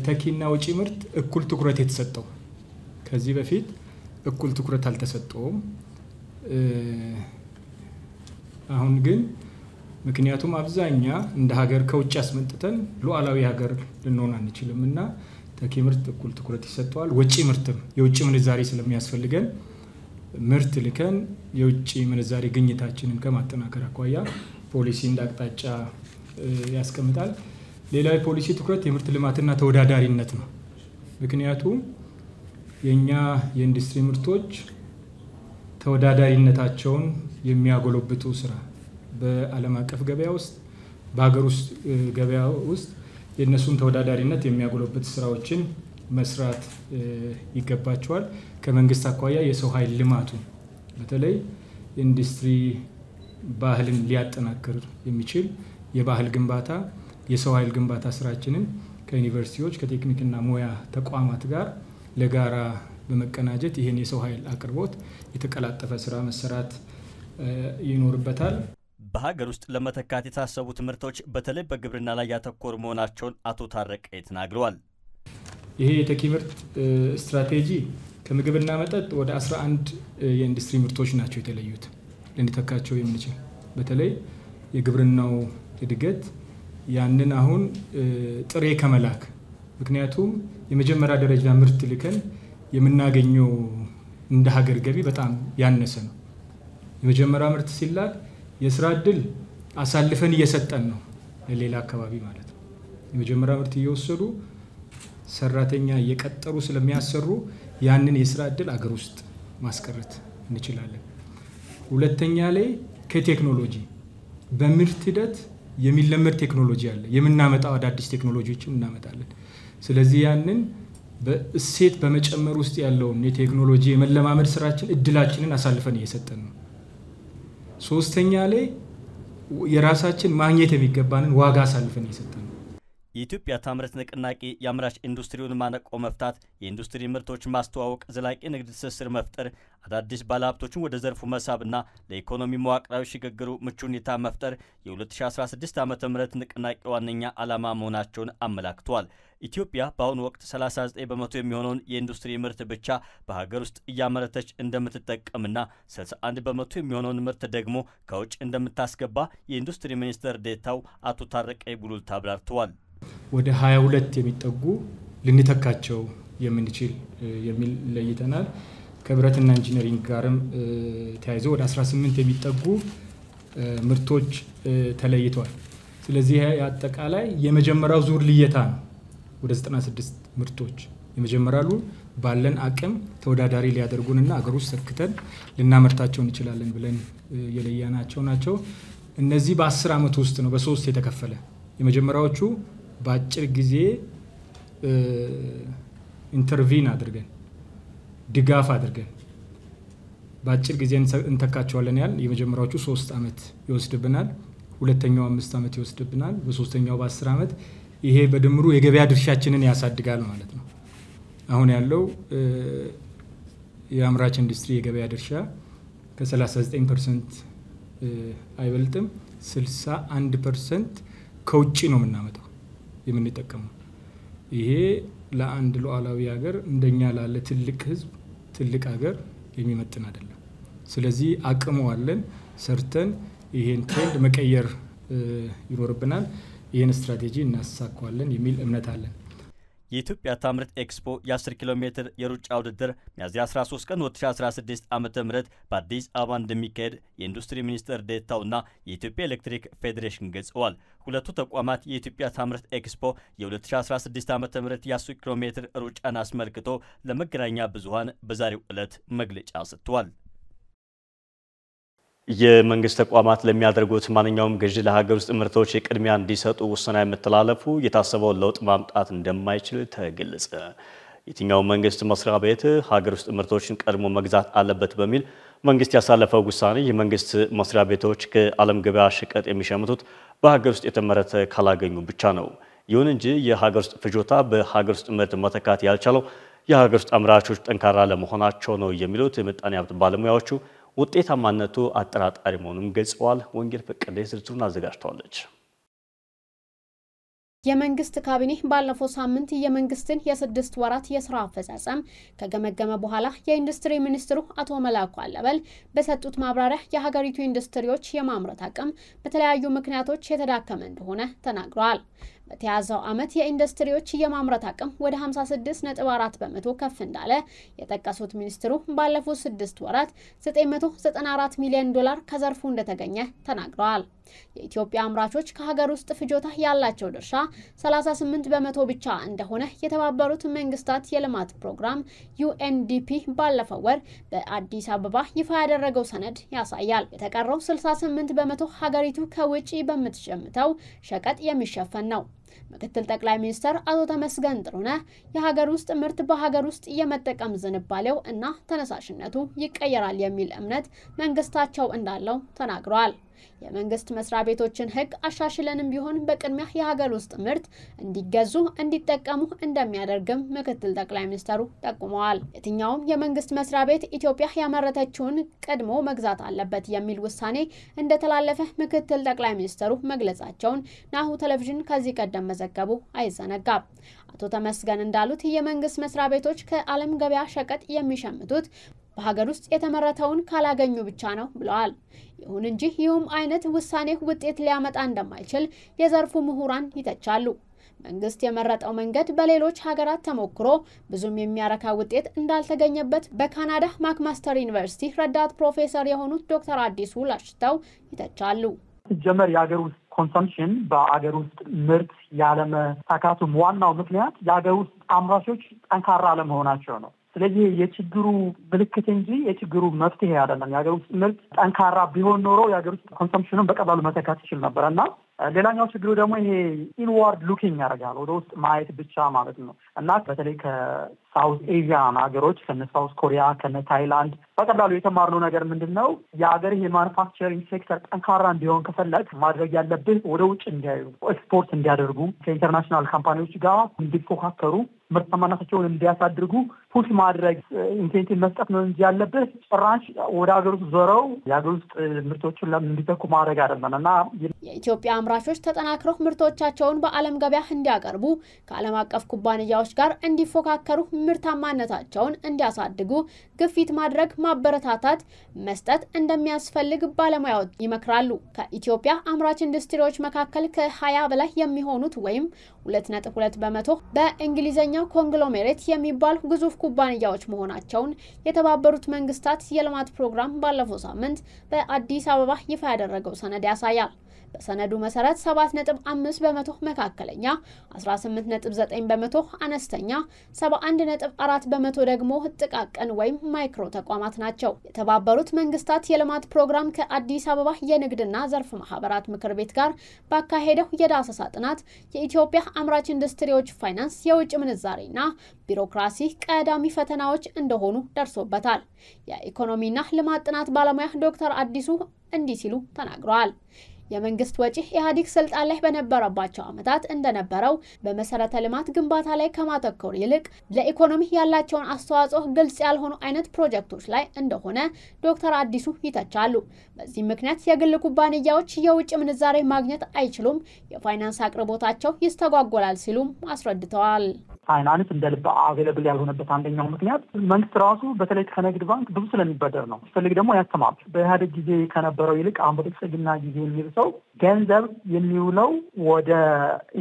ተኪና ውጪ ምርት እኩል ትኩረት የተሰጠው ከዚህ በፊት እኩል ትኩረት አልተሰጠውም። አሁን ግን ምክንያቱም አብዛኛ እንደ ሀገር ከውጭ አስመጥተን ሉዓላዊ ሀገር ልንሆን አንችልም እና ተኪ ምርት እኩል ትኩረት ይሰጠዋል። ወጪ ምርትም የውጭ ምንዛሬ ስለሚያስፈልገን ምርት ልከን የውጭ ምንዛሬ ግኝታችንን ከማጠናከር አኳያ ፖሊሲ እንደ አቅጣጫ ያስቀምጣል። ሌላ የፖሊሲ ትኩረት የምርት ልማትና ተወዳዳሪነት ነው። ምክንያቱም የእኛ የኢንዱስትሪ ምርቶች ተወዳዳሪነታቸውን የሚያጎለብቱ ስራ በዓለም አቀፍ ገበያ ውስጥ በሀገር ውስጥ ገበያ ውስጥ የእነሱን ተወዳዳሪነት የሚያጎለብት ስራዎችን መስራት ይገባቸዋል። ከመንግስት አኳያ የሰው ኃይል ልማቱ በተለይ ኢንዱስትሪ ባህልን ሊያጠናክር የሚችል የባህል ግንባታ የሰው ኃይል ግንባታ ስራችንን ከዩኒቨርሲቲዎች ከቴክኒክና ሙያ ተቋማት ጋር ለጋራ በመቀናጀት ይህን የሰው ኃይል አቅርቦት የተቀላጠፈ ስራ መሰራት ይኖርበታል። በሀገር ውስጥ ለመተካት የታሰቡ ትምህርቶች በተለይ በግብርና ላይ ያተኮሩ መሆናቸውን አቶ ታረቀ ተናግረዋል። ይሄ የተኪ ምርት ስትራቴጂ ከምግብና መጠጥ ወደ 11 የኢንዱስትሪ ምርቶች ናቸው የተለዩት ልንተካቸው የምንችል በተለይ የግብርናው እድገት ያንን አሁን ጥሬ ከመላክ ምክንያቱም የመጀመሪያ ደረጃ ምርት ልከን የምናገኘው እንደ ሀገር ገቢ በጣም ያነሰ ነው። የመጀመሪያ ምርት ሲላክ የስራ እድል አሳልፈን እየሰጠን ነው ለሌላ አካባቢ ማለት ነው። የመጀመሪያ ምርት እየወሰዱ ሰራተኛ እየቀጠሩ ስለሚያሰሩ ያንን የስራ እድል አገር ውስጥ ማስቀረት እንችላለን። ሁለተኛ ላይ ከቴክኖሎጂ በምርት ሂደት የሚለመድ ቴክኖሎጂ አለ። የምናመጣው አዳዲስ ቴክኖሎጂዎችን እናመጣለን። ስለዚህ ያንን በእሴት በመጨመር ውስጥ ያለውን የቴክኖሎጂ የመለማመድ ስራችን እድላችንን አሳልፈን እየሰጠን ነው። ሶስተኛ ላይ የራሳችን ማግኘት የሚገባንን ዋጋ አሳልፈን እየሰጠን ነው። የኢትዮጵያ ታምረት ንቅናቄ የአምራች ኢንዱስትሪውን ማነቆ መፍታት፣ የኢንዱስትሪ ምርቶችን ማስተዋወቅ፣ ዘላቂ ንግድ ትስስር መፍጠር፣ አዳዲስ ባለሀብቶችን ወደ ዘርፉ መሳብና ለኢኮኖሚ መዋቅራዊ ሽግግሩ ምቹ ሁኔታ መፍጠር የ2016 ዓ ም ንቅናቄ ዋነኛ ዓላማ መሆናቸውን አመላክተዋል። ኢትዮጵያ በአሁኑ ወቅት 39 በመቶ የሚሆነውን የኢንዱስትሪ ምርት ብቻ በሀገር ውስጥ እያመረተች እንደምትጠቀምና 61 በመቶ የሚሆነውን ምርት ደግሞ ከውጭ እንደምታስገባ የኢንዱስትሪ ሚኒስትር ዴታው አቶ ታረቀኝ ቡሉልታ አብራርተዋል። ወደ 22 የሚጠጉ ልንተካቸው የምንችል የሚል ለይተናል። ከብረትና ኢንጂነሪንግ ጋርም ተያይዞ ወደ 18 የሚጠጉ ምርቶች ተለይተዋል። ስለዚህ አጠቃላይ የመጀመሪያው ዙር ልየታ ነው። ወደ 96 ምርቶች የመጀመሪያሉ ባለን አቅም ተወዳዳሪ ሊያደርጉንና አገር ውስጥ ሰክተን ልናመርታቸው እንችላለን ብለን የለያናቸው ናቸው። እነዚህ በአስር ዓመት ውስጥ ነው በሶስት የተከፈለ የመጀመሪያዎቹ በአጭር ጊዜ ኢንተርቪን አድርገን ድጋፍ አድርገን በአጭር ጊዜ እንተካቸዋለን ያል የመጀመሪያዎቹ ሶስት ዓመት ይወስድብናል። ሁለተኛው አምስት ዓመት ይወስድብናል። በሶስተኛው በአስር ዓመት ይሄ በድምሩ የገበያ ድርሻችንን ያሳድጋል ማለት ነው። አሁን ያለው የአምራች ኢንዱስትሪ የገበያ ድርሻ ከ39 ፐርሰንት አይበልጥም። 61 ፐርሰንት ከውጭ ነው የምናመጣው። የምንጠቀመው። ይሄ ለአንድ ሉዓላዊ ሀገር እንደኛ ላለ ትልቅ ህዝብ፣ ትልቅ ሀገር የሚመጥን አይደለም። ስለዚህ አቅመዋለን ሰርተን ይሄን ትሬንድ መቀየር ይኖርብናል። ይህን ስትራቴጂ እናሳካዋለን የሚል እምነት አለን። የኢትዮጵያ ታምርት ኤክስፖ የ10 ኪሎ ሜትር የሩጫ ውድድር ሚያዝያ 13 ቀን 2016 ዓ ም በአዲስ አበባ እንደሚካሄድ የኢንዱስትሪ ሚኒስትር ዴታውና የኢትዮጵያ ኤሌክትሪክ ፌዴሬሽን ገልጸዋል። ሁለቱ ተቋማት የኢትዮጵያ ታምርት ኤክስፖ የ2016 ዓ ም የ10 ኪሎ ሜትር ሩጫን አስመልክቶ ለመገናኛ ብዙሀን በዛሬው ዕለት መግለጫ ሰጥተዋል። የመንግስት ተቋማት ለሚያደርጉት ማንኛውም ግዢ ለሀገር ውስጥ ምርቶች ቅድሚያ እንዲሰጡ ውሳኔ መተላለፉ የታሰበውን ለውጥ ማምጣት እንደማይችል ተገለጸ። የትኛው መንግስት መስሪያ ቤት ሀገር ውስጥ ምርቶችን ቀድሞ መግዛት አለበት በሚል መንግስት ያሳለፈው ውሳኔ የመንግስት መስሪያ ቤቶች ከዓለም ገበያ ሸቀጥ የሚሸምቱት በሀገር ውስጥ የተመረተ ካላገኙ ብቻ ነው። ይሁን እንጂ የሀገር ውስጥ ፍጆታ በሀገር ውስጥ ምርት መተካት ያልቻለው የሀገር ውስጥ አምራቾች ጠንካራ ለመሆናቸው ነው የሚሉት ምጣኔ ሀብት ባለሙያዎቹ ውጤታማነቱ አጠራጣሪ መሆኑን ገልጸዋል። ወንጌል ፈቀደ ዝርዝሩን አዘጋጅተዋለች። የመንግስት ካቢኔ ባለፈው ሳምንት የመንግስትን የስድስት ወራት የስራ አፈጻጸም ከገመገመ በኋላ የኢንዱስትሪ ሚኒስትሩ አቶ መላኩ አለበል በሰጡት ማብራሪያ የሀገሪቱ ኢንዱስትሪዎች የማምረት አቅም በተለያዩ ምክንያቶች የተዳከመ እንደሆነ ተናግረዋል። በተያዘው ዓመት የኢንዱስትሪዎች የማምረት አቅም ወደ 56.4 በመቶ ከፍ እንዳለ የጠቀሱት ሚኒስትሩ ባለፉት ስድስት ወራት 994 ሚሊዮን ዶላር ከዘርፉ እንደተገኘ ተናግረዋል። የኢትዮጵያ አምራቾች ከሀገር ውስጥ ፍጆታ ያላቸው ድርሻ 38 በመቶ ብቻ እንደሆነ የተባበሩት መንግስታት የልማት ፕሮግራም ዩኤንዲፒ ባለፈው ወር በአዲስ አበባ ይፋ ያደረገው ሰነድ ያሳያል። የተቀረው 68 በመቶ ሀገሪቱ ከውጪ በምትሸምተው ሸቀጥ የሚሸፈን ነው። ምክትል ጠቅላይ ሚኒስትር አቶ ተመስገን ጥሩነህ የሀገር ውስጥ ምርት በሀገር ውስጥ የመጠቀም ዝንባሌው እና ተነሳሽነቱ ይቀየራል የሚል እምነት መንግስታቸው እንዳለው ተናግረዋል። የመንግስት መስሪያ ቤቶችን ህግ አሻሽለንም ቢሆን በቅድሚያ የሀገር ውስጥ ምርት እንዲገዙ እንዲጠቀሙ እንደሚያደርግም ምክትል ጠቅላይ ሚኒስተሩ ጠቁመዋል። የትኛውም የመንግስት መስሪያ ቤት ኢትዮጵያ ያመረተችውን ቀድሞ መግዛት አለበት የሚል ውሳኔ እንደተላለፈ ምክትል ጠቅላይ ሚኒስተሩ መግለጻቸውን ናሁ ቴሌቪዥን ከዚህ ቀደም መዘገቡ አይዘነጋም። አቶ ተመስገን እንዳሉት የመንግስት መስሪያ ቤቶች ከዓለም ገበያ ሸቀጥ የሚሸምቱት በሀገር ውስጥ የተመረተውን ካላገኙ ብቻ ነው ብለዋል። ይሁን እንጂ ይህም አይነት ውሳኔ ውጤት ሊያመጣ እንደማይችል የዘርፉ ምሁራን ይተቻሉ። መንግስት የመረጠው መንገድ በሌሎች ሀገራት ተሞክሮ ብዙም የሚያረካ ውጤት እንዳልተገኘበት በካናዳ ማክማስተር ዩኒቨርሲቲ ረዳት ፕሮፌሰር የሆኑት ዶክተር አዲሱ ላሽተው ይተቻሉ። ጀመር የሀገር ውስጥ ኮንሰምፕሽን በአገር ውስጥ ምርት ያለመሳካቱም ዋናው ምክንያት የሀገር ውስጥ አምራቾች ጠንካራ አለመሆናቸው ነው። ስለዚህ የችግሩ ምልክት እንጂ የችግሩ መፍትሄ አይደለም። የሀገር ውስጥ ምርት ጠንካራ ቢሆን ኖሮ የሀገር ውስጥ ኮንሰምፕሽኑን በቀላሉ መተካት ይችል ነበር እና ሌላኛው ችግሩ ደግሞ ይሄ ኢንዋርድ ሉኪንግ ያደርጋል ወደ ውስጥ ማየት ብቻ ማለት ነው እና በተለይ ከሳውዝ ኤዥያን ሀገሮች ከነ ሳውት ኮሪያ ከነ ታይላንድ በቀላሉ የተማርነው ነገር ምንድን ነው? የሀገር የማኑፋክቸሪንግ ሴክተር ጠንካራ እንዲሆን ከፈለግ ማድረግ ያለብህ ወደ ውጭ እንዲያዩ፣ ኤክስፖርት እንዲያደርጉ፣ ከኢንተርናሽናል ካምፓኒዎች ጋር እንዲፎካከሩ፣ ምርታማነታቸውን እንዲያሳድርጉ ፑሽ ማድረግ ኢንሴንቲቭ መስጠት ነው እንጂ ያለበት ጭራሽ ወደ ሀገር ውስጥ ዞረው የሀገር ውስጥ ምርቶችን እንዲተኩ ማድረግ አይደለም እና የኢትዮጵያ አምራቾች ተጠናክረው ምርቶቻቸውን በዓለም ገበያ እንዲያቀርቡ ከዓለም አቀፍ ኩባንያዎች ጋር እንዲፎካከሩ ምርታማነታቸውን እንዲያሳድጉ ግፊት ማድረግ፣ ማበረታታት መስጠት እንደሚያስፈልግ ባለሙያዎች ይመክራሉ። ከኢትዮጵያ አምራች ኢንዱስትሪዎች መካከል ከ20 በላይ የሚሆኑት ወይም 2.2 በመቶ በእንግሊዝኛው ኮንግሎሜሬት የሚባል ግዙፍ ኩባንያዎች መሆናቸውን የተባበሩት መንግስታት የልማት ፕሮግራም ባለፈው ሳምንት በአዲስ አበባ ይፋ ያደረገው ሰነድ ያሳያል። በሰነዱ መሰረት 7.5 በመቶ መካከለኛ፣ 18.9 በመቶ አነስተኛ፣ 71.4 በመቶ ደግሞ ጥቃቅን ወይም ማይክሮ ተቋማት ናቸው። የተባበሩት መንግስታት የልማት ፕሮግራም ከአዲስ አበባ የንግድና ዘርፍ ማህበራት ምክር ቤት ጋር ባካሄደው የዳሰሳ ጥናት የኢትዮጵያ አምራች ኢንዱስትሪዎች ፋይናንስ የውጭ ምንዛሬና ቢሮክራሲ ቀዳሚ ፈተናዎች እንደሆኑ ደርሶበታል። የኢኮኖሚና ልማት ጥናት ባለሙያ ዶክተር አዲሱ እንዲህ ሲሉ ተናግረዋል። የመንግስት ወጪ ኢህአዴግ ስልጣን ላይ በነበረባቸው ዓመታት እንደነበረው በመሰረተ ልማት ግንባታ ላይ ከማተኮር ይልቅ ለኢኮኖሚ ያላቸውን አስተዋጽኦ ግልጽ ያልሆኑ አይነት ፕሮጀክቶች ላይ እንደሆነ ዶክተር አዲሱ ይተቻሉ። በዚህ ምክንያት የግል ኩባንያዎች የውጭ ምንዛሬ ማግኘት አይችሉም፣ የፋይናንስ አቅርቦታቸው ይስተጓጎላል ሲሉም አስረድተዋል። ፋይናንስ እንደ ልብ አቬለብል ያልሆነበት አንደኛው ምክንያት መንግስት ራሱ በተለይ ከንግድ ባንክ ብዙ ስለሚበደር ነው። ሲፈልግ ደግሞ ያስተማም በኢህአዴግ ጊዜ ከነበረው ይልቅ አሁን በብልጽግና ጊዜ የሚል ሰው ገንዘብ የሚውለው ወደ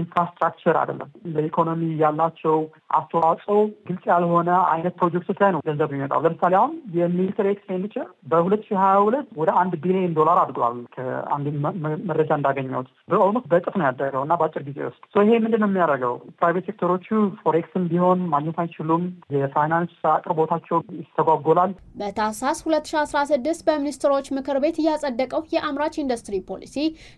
ኢንፍራስትራክቸር አይደለም። ለኢኮኖሚ ያላቸው አስተዋጽኦ ግልጽ ያልሆነ አይነት ፕሮጀክቶች ላይ ነው ገንዘብ የሚመጣው። ለምሳሌ አሁን የሚኒስትር ኤክስፔንዲቸር በሁለት ሺ ሀያ ሁለት ወደ አንድ ቢሊዮን ዶላር አድጓል። ከአንድ መረጃ እንዳገኘሁት በኦልሞስት በእጥፍ ነው ያደገው እና በአጭር ጊዜ ውስጥ ይሄ ምንድን ነው የሚያደርገው ፕራይቬት ሴክተሮቹ ኤክስም ቢሆን ማግኘት አይችሉም። የፋይናንስ አቅርቦታቸው ይስተጓጎላል። በታህሳስ 2016 በሚኒስትሮች ምክር ቤት ያጸደቀው የአምራች ኢንዱስትሪ ፖሊሲ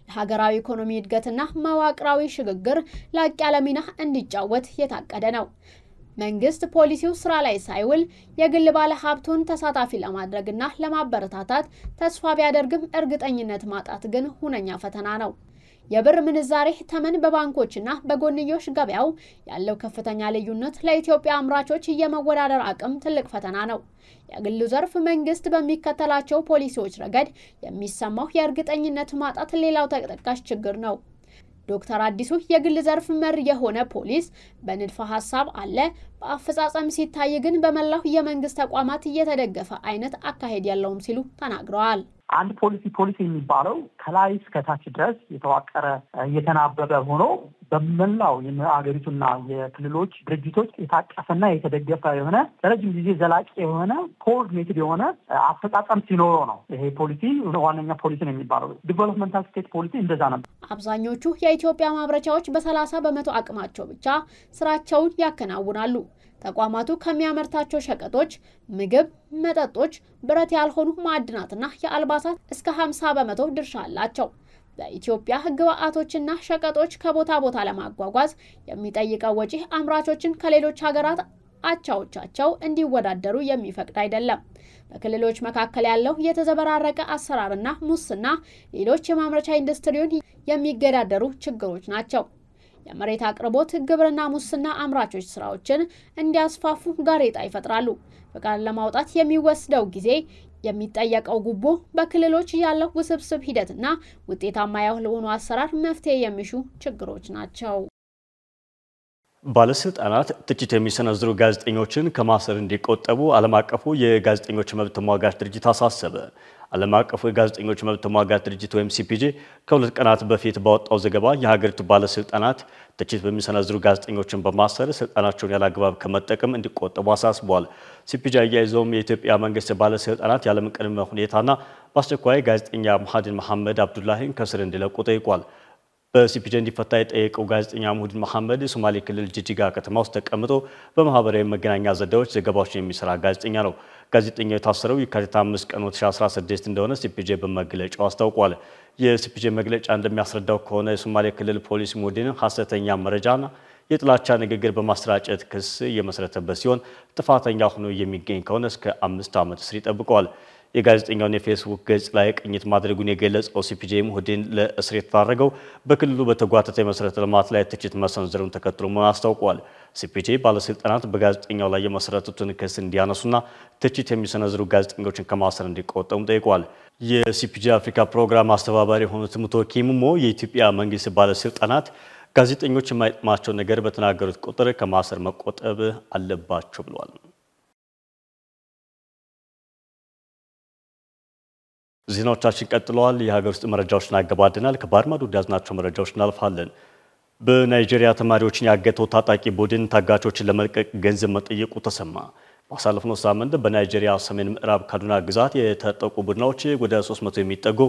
ለሀገራዊ ኢኮኖሚ እድገትና መዋቅራዊ ሽግግር ላቅ ያለ ሚና እንዲጫወት የታቀደ ነው። መንግስት ፖሊሲው ስራ ላይ ሳይውል የግል ባለ ሀብቱን ተሳታፊ ለማድረግና ለማበረታታት ተስፋ ቢያደርግም እርግጠኝነት ማጣት ግን ሁነኛ ፈተና ነው። የብር ምንዛሬ ተመን በባንኮችና በጎንዮሽ ገበያው ያለው ከፍተኛ ልዩነት ለኢትዮጵያ አምራቾች የመወዳደር አቅም ትልቅ ፈተና ነው። የግሉ ዘርፍ መንግስት በሚከተላቸው ፖሊሲዎች ረገድ የሚሰማው የእርግጠኝነት ማጣት ሌላው ተጠቃሽ ችግር ነው። ዶክተር አዲሱ የግል ዘርፍ መር የሆነ ፖሊስ በንድፈ ሀሳብ አለ፣ በአፈጻጸም ሲታይ ግን በመላው የመንግስት ተቋማት እየተደገፈ አይነት አካሄድ የለውም ሲሉ ተናግረዋል። አንድ ፖሊሲ ፖሊሲ የሚባለው ከላይ እስከታች ድረስ የተዋቀረ የተናበበ ሆኖ በመላው የአገሪቱና የክልሎች ድርጅቶች የታቀፈና የተደገፈ የሆነ ለረጅም ጊዜ ዘላቂ የሆነ ኮኦርዲኔትድ የሆነ አፈጣጠም ሲኖረው ነው ይሄ ፖሊሲ ዋነኛ ፖሊሲ ነው የሚባለው። ዲቨሎፕመንታል ስቴት ፖሊሲ እንደዛ ነበር። አብዛኞቹ የኢትዮጵያ ማምረቻዎች በሰላሳ በመቶ አቅማቸው ብቻ ስራቸውን ያከናውናሉ። ተቋማቱ ከሚያመርታቸው ሸቀጦች ምግብ፣ መጠጦች፣ ብረት ያልሆኑ ማዕድናትና የአልባሳት እስከ 50 በመቶ ድርሻ አላቸው። በኢትዮጵያ ግብአቶችና ሸቀጦች ከቦታ ቦታ ለማጓጓዝ የሚጠይቀው ወጪ አምራቾችን ከሌሎች ሀገራት አቻዎቻቸው እንዲወዳደሩ የሚፈቅድ አይደለም። በክልሎች መካከል ያለው የተዘበራረቀ አሰራርና ሙስና ሌሎች የማምረቻ ኢንዱስትሪውን የሚገዳደሩ ችግሮች ናቸው። የመሬት አቅርቦት፣ ግብርና፣ ሙስና አምራቾች ስራዎችን እንዲያስፋፉ ጋሬጣ ይፈጥራሉ። ፈቃድ ለማውጣት የሚወስደው ጊዜ የሚጠየቀው ጉቦ በክልሎች ያለው ውስብስብ ሂደትና ውጤታማ ያልሆኑ አሰራር መፍትሄ የሚሹ ችግሮች ናቸው። ባለስልጣናት ትችት የሚሰነዝሩ ጋዜጠኞችን ከማሰር እንዲቆጠቡ ዓለም አቀፉ የጋዜጠኞች መብት ተሟጋች ድርጅት አሳሰበ። ዓለም አቀፉ የጋዜጠኞች መብት ተሟጋች ድርጅት ወይም ሲፒጂ ከሁለት ቀናት በፊት ባወጣው ዘገባ የሀገሪቱ ባለስልጣናት ትችት በሚሰነዝሩ ጋዜጠኞችን በማሰር ስልጣናቸውን ያላግባብ ከመጠቀም እንዲቆጠቡ አሳስቧል። ሲፒጂ አያይዘውም የኢትዮጵያ መንግስት ባለስልጣናት ያለምቅድመ ሁኔታና በአስቸኳይ ጋዜጠኛ መሐዲን መሐመድ አብዱላሂን ከስር እንዲለቁ ጠይቋል። በሲፒጄ እንዲፈታ የጠየቀው ጋዜጠኛ ሙሁዲን መሐመድ ሶማሌ ክልል ጅጅጋ ከተማ ውስጥ ተቀምጦ በማህበራዊ መገናኛ ዘዴዎች ዘገባዎችን የሚሰራ ጋዜጠኛ ነው። ጋዜጠኛው የታሰረው የካቲት 5 ቀን 2016 እንደሆነ ሲፒጄ በመግለጫው አስታውቋል። የሲፒጄ መግለጫ እንደሚያስረዳው ከሆነ የሶማሌ ክልል ፖሊስ ሙሁዲንን ሀሰተኛ መረጃና የጥላቻ ንግግር በማሰራጨት ክስ የመሰረተበት ሲሆን ጥፋተኛ ሆኖ የሚገኝ ከሆነ እስከ አምስት ዓመት እስር ይጠብቀዋል። የጋዜጠኛውን የፌስቡክ ገጽ ላይ ቅኝት ማድረጉን የገለጸው ሲፒጄ ሙህዲን ለእስር የተዳረገው በክልሉ በተጓተተ የመሰረተ ልማት ላይ ትችት መሰንዘሩን ተከትሎ መሆኑን አስታውቋል። ሲፒጄ ባለስልጣናት በጋዜጠኛው ላይ የመሰረቱትን ክስ እንዲያነሱና ትችት የሚሰነዝሩ ጋዜጠኞችን ከማሰር እንዲቆጠሙ ጠይቋል። የሲፒጄ አፍሪካ ፕሮግራም አስተባባሪ የሆኑት ሙቶኪ ሙሞ የኢትዮጵያ መንግስት ባለስልጣናት ጋዜጠኞች የማይጥማቸው ነገር በተናገሩት ቁጥር ከማሰር መቆጠብ አለባቸው ብለዋል። ዜናዎቻችን ቀጥለዋል። የሀገር ውስጥ መረጃዎችን አገባድናል። ከባድማዶ ወዳዝናቸው መረጃዎች እናልፋለን። በናይጄሪያ ተማሪዎችን ያገተው ታጣቂ ቡድን ታጋቾችን ለመልቀቅ ገንዘብ መጠየቁ ተሰማ። ባሳለፍነው ሳምንት በናይጄሪያ ሰሜን ምዕራብ ካዱና ግዛት የታጠቁ ቡድኖች ወደ 300 የሚጠጉ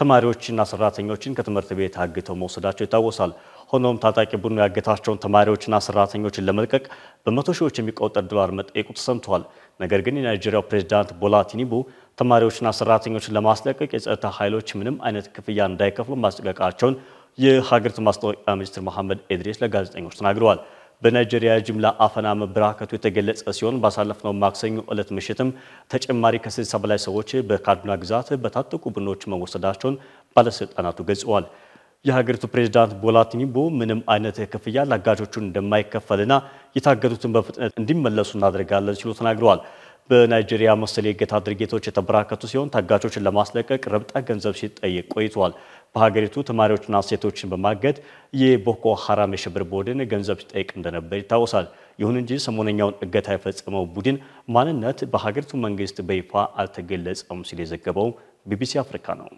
ተማሪዎችና ሰራተኞችን ከትምህርት ቤት አግተው መውሰዳቸው ይታወሳል። ሆኖም ታጣቂ ቡድኑ ያገታቸውን ተማሪዎችና ሰራተኞችን ለመልቀቅ በመቶ ሺዎች የሚቆጠር ዶላር መጠየቁ ተሰምቷል። ነገር ግን የናይጄሪያው ፕሬዚዳንት ቦላ ቲኒቡ ተማሪዎችና ሰራተኞችን ለማስለቀቅ የጸጥታ ኃይሎች ምንም አይነት ክፍያ እንዳይከፍሉ ማስጠንቀቃቸውን የሀገሪቱ ማስታወቂያ ሚኒስትር መሐመድ ኤድሬስ ለጋዜጠኞች ተናግረዋል። በናይጄሪያ ጅምላ አፈና መበራከቱ የተገለጸ ሲሆን ባሳለፍነው ማክሰኞ ዕለት ምሽትም ተጨማሪ ከ በላይ ሰዎች በካዱና ግዛት በታጠቁ ቡድኖች መወሰዳቸውን ባለስልጣናቱ ገልጸዋል። የሀገሪቱ ፕሬዝዳንት ቦላ ምንም አይነት ክፍያ ለአጋቾቹ እንደማይከፈልና የታገዱትን በፍጥነት እንዲመለሱ እናደርጋለን ሲሉ ተናግረዋል። በናይጄሪያ መሰል የእገታ ድርጊቶች የተበራከቱ ሲሆን ታጋቾችን ለማስለቀቅ ረብጣ ገንዘብ ሲጠይቅ ቆይቷል። በሀገሪቱ ተማሪዎችና ሴቶችን በማገድ የቦኮ ሀራም የሽብር ቡድን ገንዘብ ሲጠይቅ እንደነበር ይታወሳል። ይሁን እንጂ ሰሞነኛውን እገታ የፈጸመው ቡድን ማንነት በሀገሪቱ መንግስት በይፋ አልተገለጸም ሲል የዘገበው ቢቢሲ አፍሪካ ነው።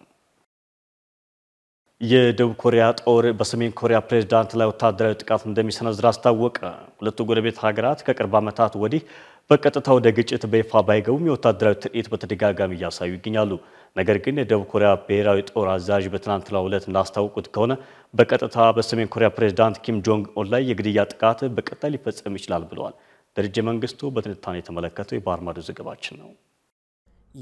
የደቡብ ኮሪያ ጦር በሰሜን ኮሪያ ፕሬዝዳንት ላይ ወታደራዊ ጥቃት እንደሚሰነዝር አስታወቀ። ሁለቱ ጎረቤት ሀገራት ከቅርብ ዓመታት ወዲህ በቀጥታ ወደ ግጭት በይፋ ባይገቡም የወታደራዊ ትርኢት በተደጋጋሚ እያሳዩ ይገኛሉ። ነገር ግን የደቡብ ኮሪያ ብሔራዊ ጦር አዛዥ በትናንትናው ዕለት እንዳስታወቁት ከሆነ በቀጥታ በሰሜን ኮሪያ ፕሬዝዳንት ኪም ጆንግ ኦን ላይ የግድያ ጥቃት በቀጣይ ሊፈጸም ይችላል ብለዋል። ደረጀ መንግስቱ በትንታኔ የተመለከተው የባህር ማዶ ዘገባችን ነው።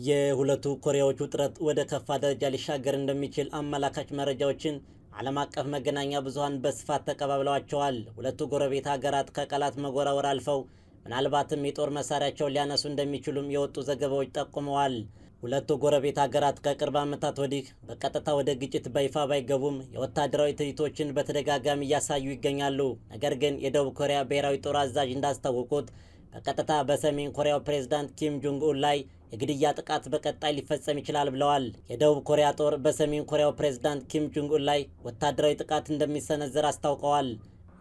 የሁለቱ ኮሪያዎች ውጥረት ወደ ከፋ ደረጃ ሊሻገር እንደሚችል አመላካች መረጃዎችን ዓለም አቀፍ መገናኛ ብዙሃን በስፋት ተቀባብለዋቸዋል። ሁለቱ ጎረቤት ሀገራት ከቃላት መጎራወር አልፈው ምናልባትም የጦር መሳሪያቸውን ሊያነሱ እንደሚችሉም የወጡ ዘገባዎች ጠቁመዋል። ሁለቱ ጎረቤት ሀገራት ከቅርብ ዓመታት ወዲህ በቀጥታ ወደ ግጭት በይፋ ባይገቡም የወታደራዊ ትርኢቶችን በተደጋጋሚ እያሳዩ ይገኛሉ። ነገር ግን የደቡብ ኮሪያ ብሔራዊ ጦር አዛዥ እንዳስታወቁት በቀጥታ በሰሜን ኮሪያው ፕሬዝዳንት ኪም ጆንግ ኡን ላይ የግድያ ጥቃት በቀጣይ ሊፈጸም ይችላል ብለዋል። የደቡብ ኮሪያ ጦር በሰሜን ኮሪያው ፕሬዝዳንት ኪም ጆንግ ኡን ላይ ወታደራዊ ጥቃት እንደሚሰነዘር አስታውቀዋል።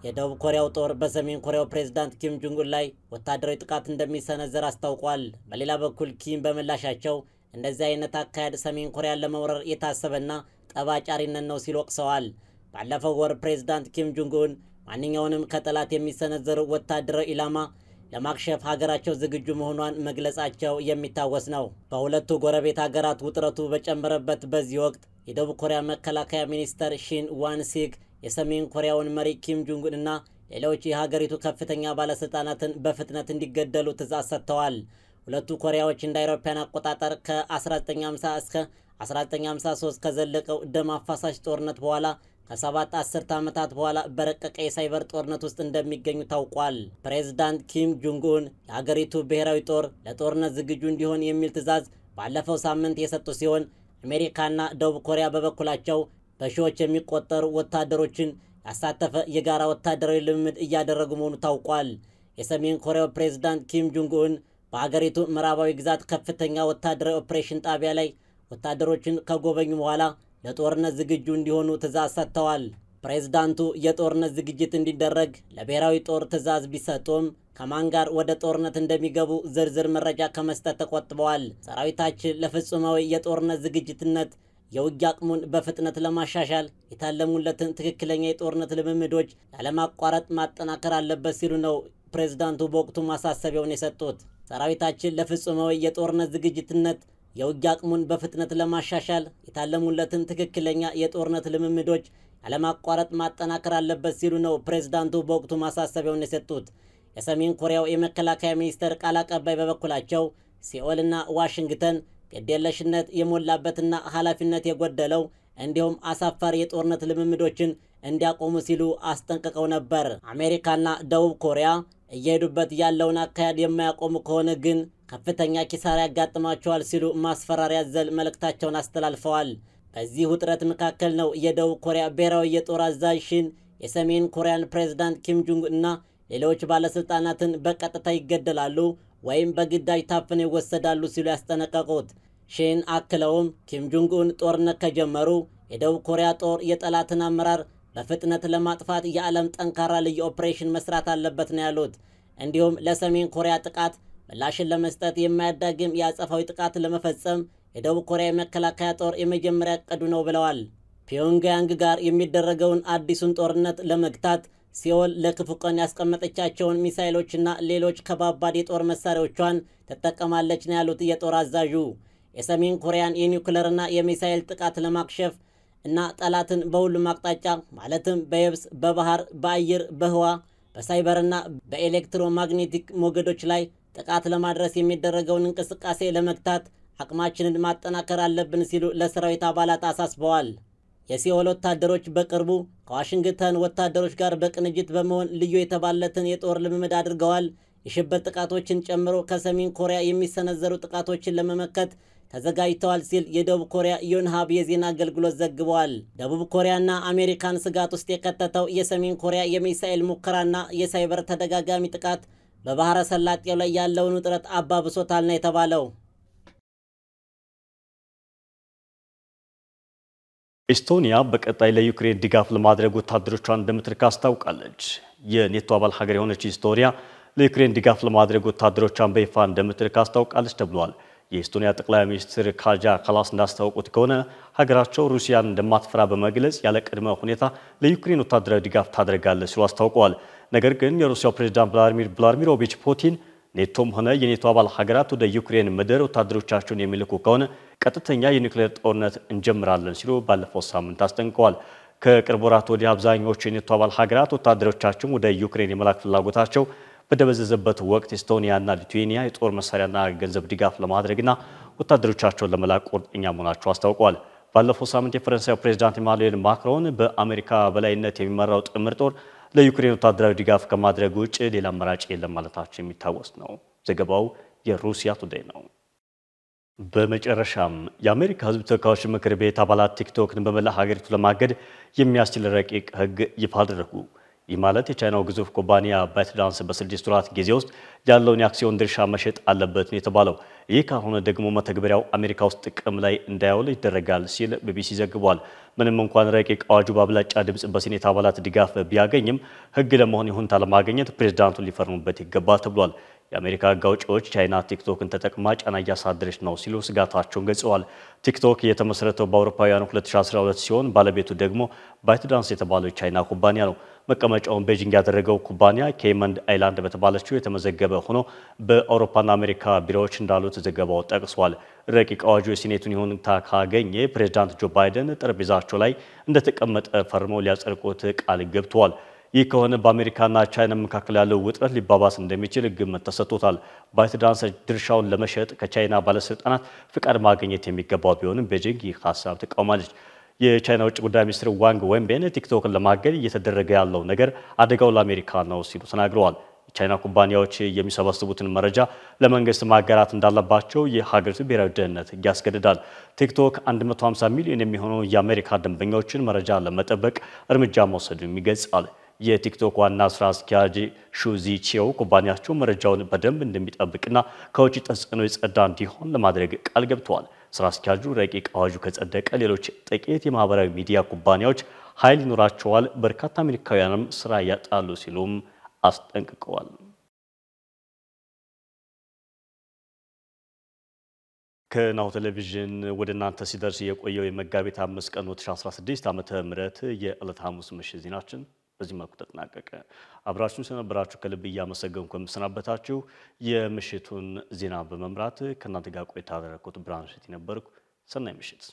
የደቡብ ኮሪያው ጦር በሰሜን ኮሪያው ፕሬዝዳንት ኪም ጆንጉን ላይ ወታደራዊ ጥቃት እንደሚሰነዘር አስታውቋል። በሌላ በኩል ኪም በምላሻቸው እንደዚህ አይነት አካሄድ ሰሜን ኮሪያን ለመውረር የታሰበና ጠባጫሪነት ነው ሲል ወቅሰዋል። ባለፈው ወር ፕሬዝዳንት ኪም ጆንጉን ማንኛውንም ከጠላት የሚሰነዘሩ ወታደራዊ ኢላማ ለማክሸፍ ሀገራቸው ዝግጁ መሆኗን መግለጻቸው የሚታወስ ነው። በሁለቱ ጎረቤት ሀገራት ውጥረቱ በጨመረበት በዚህ ወቅት የደቡብ ኮሪያ መከላከያ ሚኒስተር ሺን ዋንሲክ የሰሜን ኮሪያውን መሪ ኪም እና ሌሎች የሀገሪቱ ከፍተኛ ባለስልጣናትን በፍጥነት እንዲገደሉ ትእዛዝ ሰጥተዋል። ሁለቱ ኮሪያዎች እንደ አውሮፓውያን አቆጣጠር ከ1950 እስከ 1953 ከዘለቀው ደም አፋሳሽ ጦርነት በኋላ ከሰባት 10 ዓመታት በኋላ በረቀቀ የሳይበር ጦርነት ውስጥ እንደሚገኙ ታውቋል። ፕሬዚዳንት ኪም ኡን የአገሪቱ ብሔራዊ ጦር ለጦርነት ዝግጁ እንዲሆን የሚል ትእዛዝ ባለፈው ሳምንት የሰጡ ሲሆን አሜሪካና ደቡብ ኮሪያ በበኩላቸው በሺዎች የሚቆጠሩ ወታደሮችን ያሳተፈ የጋራ ወታደራዊ ልምምድ እያደረጉ መሆኑ ታውቋል። የሰሜን ኮሪያው ፕሬዝዳንት ኪም ጆንግ ኡን በአገሪቱ ምዕራባዊ ግዛት ከፍተኛ ወታደራዊ ኦፕሬሽን ጣቢያ ላይ ወታደሮችን ከጎበኙ በኋላ ለጦርነት ዝግጁ እንዲሆኑ ትእዛዝ ሰጥተዋል። ፕሬዚዳንቱ የጦርነት ዝግጅት እንዲደረግ ለብሔራዊ ጦር ትዕዛዝ ቢሰጡም ከማን ጋር ወደ ጦርነት እንደሚገቡ ዝርዝር መረጃ ከመስጠት ተቆጥበዋል። ሰራዊታችን ለፍጹማዊ የጦርነት ዝግጅትነት የውጊያ አቅሙን በፍጥነት ለማሻሻል የታለሙለትን ትክክለኛ የጦርነት ልምምዶች ያለማቋረጥ ማጠናከር አለበት ሲሉ ነው ፕሬዝዳንቱ በወቅቱ ማሳሰቢያውን የሰጡት። ሰራዊታችን ለፍጹማዊ የጦርነት ዝግጅትነት የውጊያ አቅሙን በፍጥነት ለማሻሻል የታለሙለትን ትክክለኛ የጦርነት ልምምዶች ያለማቋረጥ ማጠናከር አለበት ሲሉ ነው ፕሬዝዳንቱ በወቅቱ ማሳሰቢያውን የሰጡት። የሰሜን ኮሪያው የመከላከያ ሚኒስቴር ቃል አቀባይ በበኩላቸው ሲኦልና ዋሽንግተን ግዴለሽነት የሞላበትና ኃላፊነት የጎደለው እንዲሁም አሳፋሪ የጦርነት ልምምዶችን እንዲያቆሙ ሲሉ አስጠንቅቀው ነበር። አሜሪካና ደቡብ ኮሪያ እየሄዱበት ያለውን አካሄድ የማያቆሙ ከሆነ ግን ከፍተኛ ኪሳራ ያጋጥማቸዋል ሲሉ ማስፈራሪያ ዘል መልእክታቸውን አስተላልፈዋል። በዚህ ውጥረት መካከል ነው የደቡብ ኮሪያ ብሔራዊ የጦር አዛዥ ሺን የሰሜን ኮሪያን ፕሬዝዳንት ኪም ጁንግ እና ሌሎች ባለሥልጣናትን በቀጥታ ይገደላሉ ወይም በግዳጅ ታፍነው ይወሰዳሉ ሲሉ ያስጠነቀቁት ሺን አክለውም ኪም ጁንግን ጦርነት ከጀመሩ የደቡብ ኮሪያ ጦር የጠላትን አመራር በፍጥነት ለማጥፋት የዓለም ጠንካራ ልዩ ኦፕሬሽን መስራት አለበት ነው ያሉት። እንዲሁም ለሰሜን ኮሪያ ጥቃት ምላሽን ለመስጠት የማያዳግም የአጸፋዊ ጥቃት ለመፈጸም የደቡብ ኮሪያ የመከላከያ ጦር የመጀመሪያ እቅዱ ነው ብለዋል። ፒዮንግያንግ ጋር የሚደረገውን አዲሱን ጦርነት ለመግታት ሲኦል ለክፉ ቀን ያስቀመጠቻቸውን ሚሳይሎችና ሌሎች ከባባድ የጦር መሳሪያዎቿን ትጠቀማለች ነው ያሉት የጦር አዛዡ። የሰሜን ኮሪያን የኒውክለርና የሚሳይል ጥቃት ለማክሸፍ እና ጠላትን በሁሉም አቅጣጫ ማለትም በየብስ፣ በባህር፣ በአየር፣ በህዋ፣ በሳይበርና በኤሌክትሮማግኔቲክ ሞገዶች ላይ ጥቃት ለማድረስ የሚደረገውን እንቅስቃሴ ለመግታት አቅማችንን ማጠናከር አለብን ሲሉ ለሰራዊት አባላት አሳስበዋል። የሲኦል ወታደሮች በቅርቡ ከዋሽንግተን ወታደሮች ጋር በቅንጅት በመሆን ልዩ የተባለትን የጦር ልምምድ አድርገዋል። የሽብር ጥቃቶችን ጨምሮ ከሰሜን ኮሪያ የሚሰነዘሩ ጥቃቶችን ለመመከት ተዘጋጅተዋል ሲል የደቡብ ኮሪያ ዮንሃብ የዜና አገልግሎት ዘግበዋል። ደቡብ ኮሪያና አሜሪካን ስጋት ውስጥ የከተተው የሰሜን ኮሪያ የሚሳኤል ሙከራና የሳይበር ተደጋጋሚ ጥቃት በባህረ ሰላጤው ላይ ያለውን ውጥረት አባብሶታል ነው የተባለው። ኤስቶኒያ በቀጣይ ለዩክሬን ድጋፍ ለማድረግ ወታደሮቿን እንደምትልክ አስታውቃለች። የኔቶ አባል ሀገር የሆነች ኤስቶኒያ ለዩክሬን ድጋፍ ለማድረግ ወታደሮቿን በይፋ እንደምትልክ አስታውቃለች ተብሏል። የኤስቶኒያ ጠቅላይ ሚኒስትር ካጃ ካላስ እንዳስታወቁት ከሆነ ሀገራቸው ሩሲያን እንደማትፈራ በመግለጽ ያለ ቅድመ ሁኔታ ለዩክሬን ወታደራዊ ድጋፍ ታደርጋለች ሲሉ አስታውቀዋል። ነገር ግን የሩሲያው ፕሬዚዳንት ላድሚር ቭላዲሚሮቪች ፑቲን ኔቶም ሆነ የኔቶ አባል ሀገራት ወደ ዩክሬን ምድር ወታደሮቻቸውን የሚልኩ ከሆነ ቀጥተኛ የኒውክሌር ጦርነት እንጀምራለን ሲሉ ባለፈው ሳምንት አስጠንቅቀዋል። ከቅርብ ወራት ወዲህ የኔቶ አባል ሀገራት ወታደሮቻቸውን ወደ ዩክሬን የመላክ ፍላጎታቸው በደበዘዘበት ወቅት ኤስቶኒያና ሊቱዌኒያ የጦር መሳሪያና ገንዘብ ድጋፍ ለማድረግና ወታደሮቻቸውን ለመላክ ቁርጠኛ መሆናቸው አስታውቋል። ባለፈው ሳምንት የፈረንሳይ ፕሬዚዳንት ኢማኑኤል ማክሮን በአሜሪካ በላይነት የሚመራው ጥምር ጦር ለዩክሬን ወታደራዊ ድጋፍ ከማድረግ ውጭ ሌላ አማራጭ የለም ማለታቸው የሚታወስ ነው። ዘገባው የሩሲያ ቱዴይ ነው። በመጨረሻም የአሜሪካ ሕዝብ ተወካዮች ምክር ቤት አባላት ቲክቶክን በመላ ሀገሪቱ ለማገድ የሚያስችል ረቂቅ ሕግ ይፋ አደረጉ። ይህ ማለት የቻይናው ግዙፍ ኩባንያ ባይትዳንስ በስድስት ወራት ጊዜ ውስጥ ያለውን የአክሲዮን ድርሻ መሸጥ አለበት ነው የተባለው። ይህ ካልሆነ ደግሞ መተግበሪያው አሜሪካ ውስጥ ጥቅም ላይ እንዳያውል ይደረጋል ሲል ቢቢሲ ዘግቧል። ምንም እንኳን ረቂቅ አዋጁ በአብላጫ ድምፅ በሴኔት አባላት ድጋፍ ቢያገኝም ሕግ ለመሆን ይሁንታ ለማግኘት ፕሬዝዳንቱ ሊፈርሙበት ይገባል ተብሏል። የአሜሪካ ሕግ አውጪዎች ቻይና ቲክቶክን ተጠቅማ ጫና እያሳደረች ነው ሲሉ ስጋታቸውን ገልጸዋል። ቲክቶክ የተመሰረተው በአውሮፓውያኑ 2012 ሲሆን ባለቤቱ ደግሞ ባይትዳንስ የተባለው ቻይና ኩባንያ ነው። መቀመጫውን ቤጂንግ ያደረገው ኩባንያ ኬይመን አይላንድ በተባለችው የተመዘገበ ሆኖ በአውሮፓና አሜሪካ ቢሮዎች እንዳሉት ዘገባው ጠቅሷል። ረቂቅ አዋጁ የሴኔቱን ይሁንታ ካገኘ ፕሬዚዳንት ጆ ባይደን ጠረጴዛቸው ላይ እንደተቀመጠ ፈርመው ሊያጸድቁት ቃል ገብተዋል። ይህ ከሆነ በአሜሪካና ቻይና መካከል ያለው ውጥረት ሊባባስ እንደሚችል ግምት ተሰጥቶታል። ባይትዳንስ ድርሻውን ለመሸጥ ከቻይና ባለስልጣናት ፍቃድ ማግኘት የሚገባው ቢሆንም ቤጂንግ ይህ ሀሳብ ተቃውማለች። የቻይና ውጭ ጉዳይ ሚኒስትር ዋንግ ወንቤን ቲክቶክን ለማገድ እየተደረገ ያለው ነገር አደጋው ለአሜሪካ ነው ሲሉ ተናግረዋል። የቻይና ኩባንያዎች የሚሰበስቡትን መረጃ ለመንግስት ማጋራት እንዳለባቸው የሀገሪቱ ብሔራዊ ደህንነት ያስገድዳል። ቲክቶክ 150 ሚሊዮን የሚሆኑ የአሜሪካ ደንበኞችን መረጃ ለመጠበቅ እርምጃ መውሰዱ ይገልጻል። የቲክቶክ ዋና ስራ አስኪያጅ ሹዚ ኩባንያቸው መረጃውን በደንብ እንደሚጠብቅና ከውጭ ተጽዕኖ የጸዳ እንዲሆን ለማድረግ ቃል ገብተዋል። ስራ አስኪያጁ ረቂቅ አዋጁ ከጸደቀ ሌሎች ጥቂት የማህበራዊ ሚዲያ ኩባንያዎች ኃይል ይኖራቸዋል፣ በርካታ አሜሪካውያንም ስራ ያጣሉ ሲሉም አስጠንቅቀዋል። ከናሁ ቴሌቪዥን ወደ እናንተ ሲደርስ የቆየው የመጋቢት አምስት ቀን 2016 ም የዕለት ሐሙስ ምሽት ዜናችን በዚህ መልኩ ተጠናቀቀ። አብራችሁን ስለነበራችሁ ከልብ እያመሰገንኩ የምሰናበታችሁ የምሽቱን ዜና በመምራት ከእናንተ ጋር ቆይታ ያደረኩት ብርሃን እሸት ነበርኩ። ሰናይ ምሽት።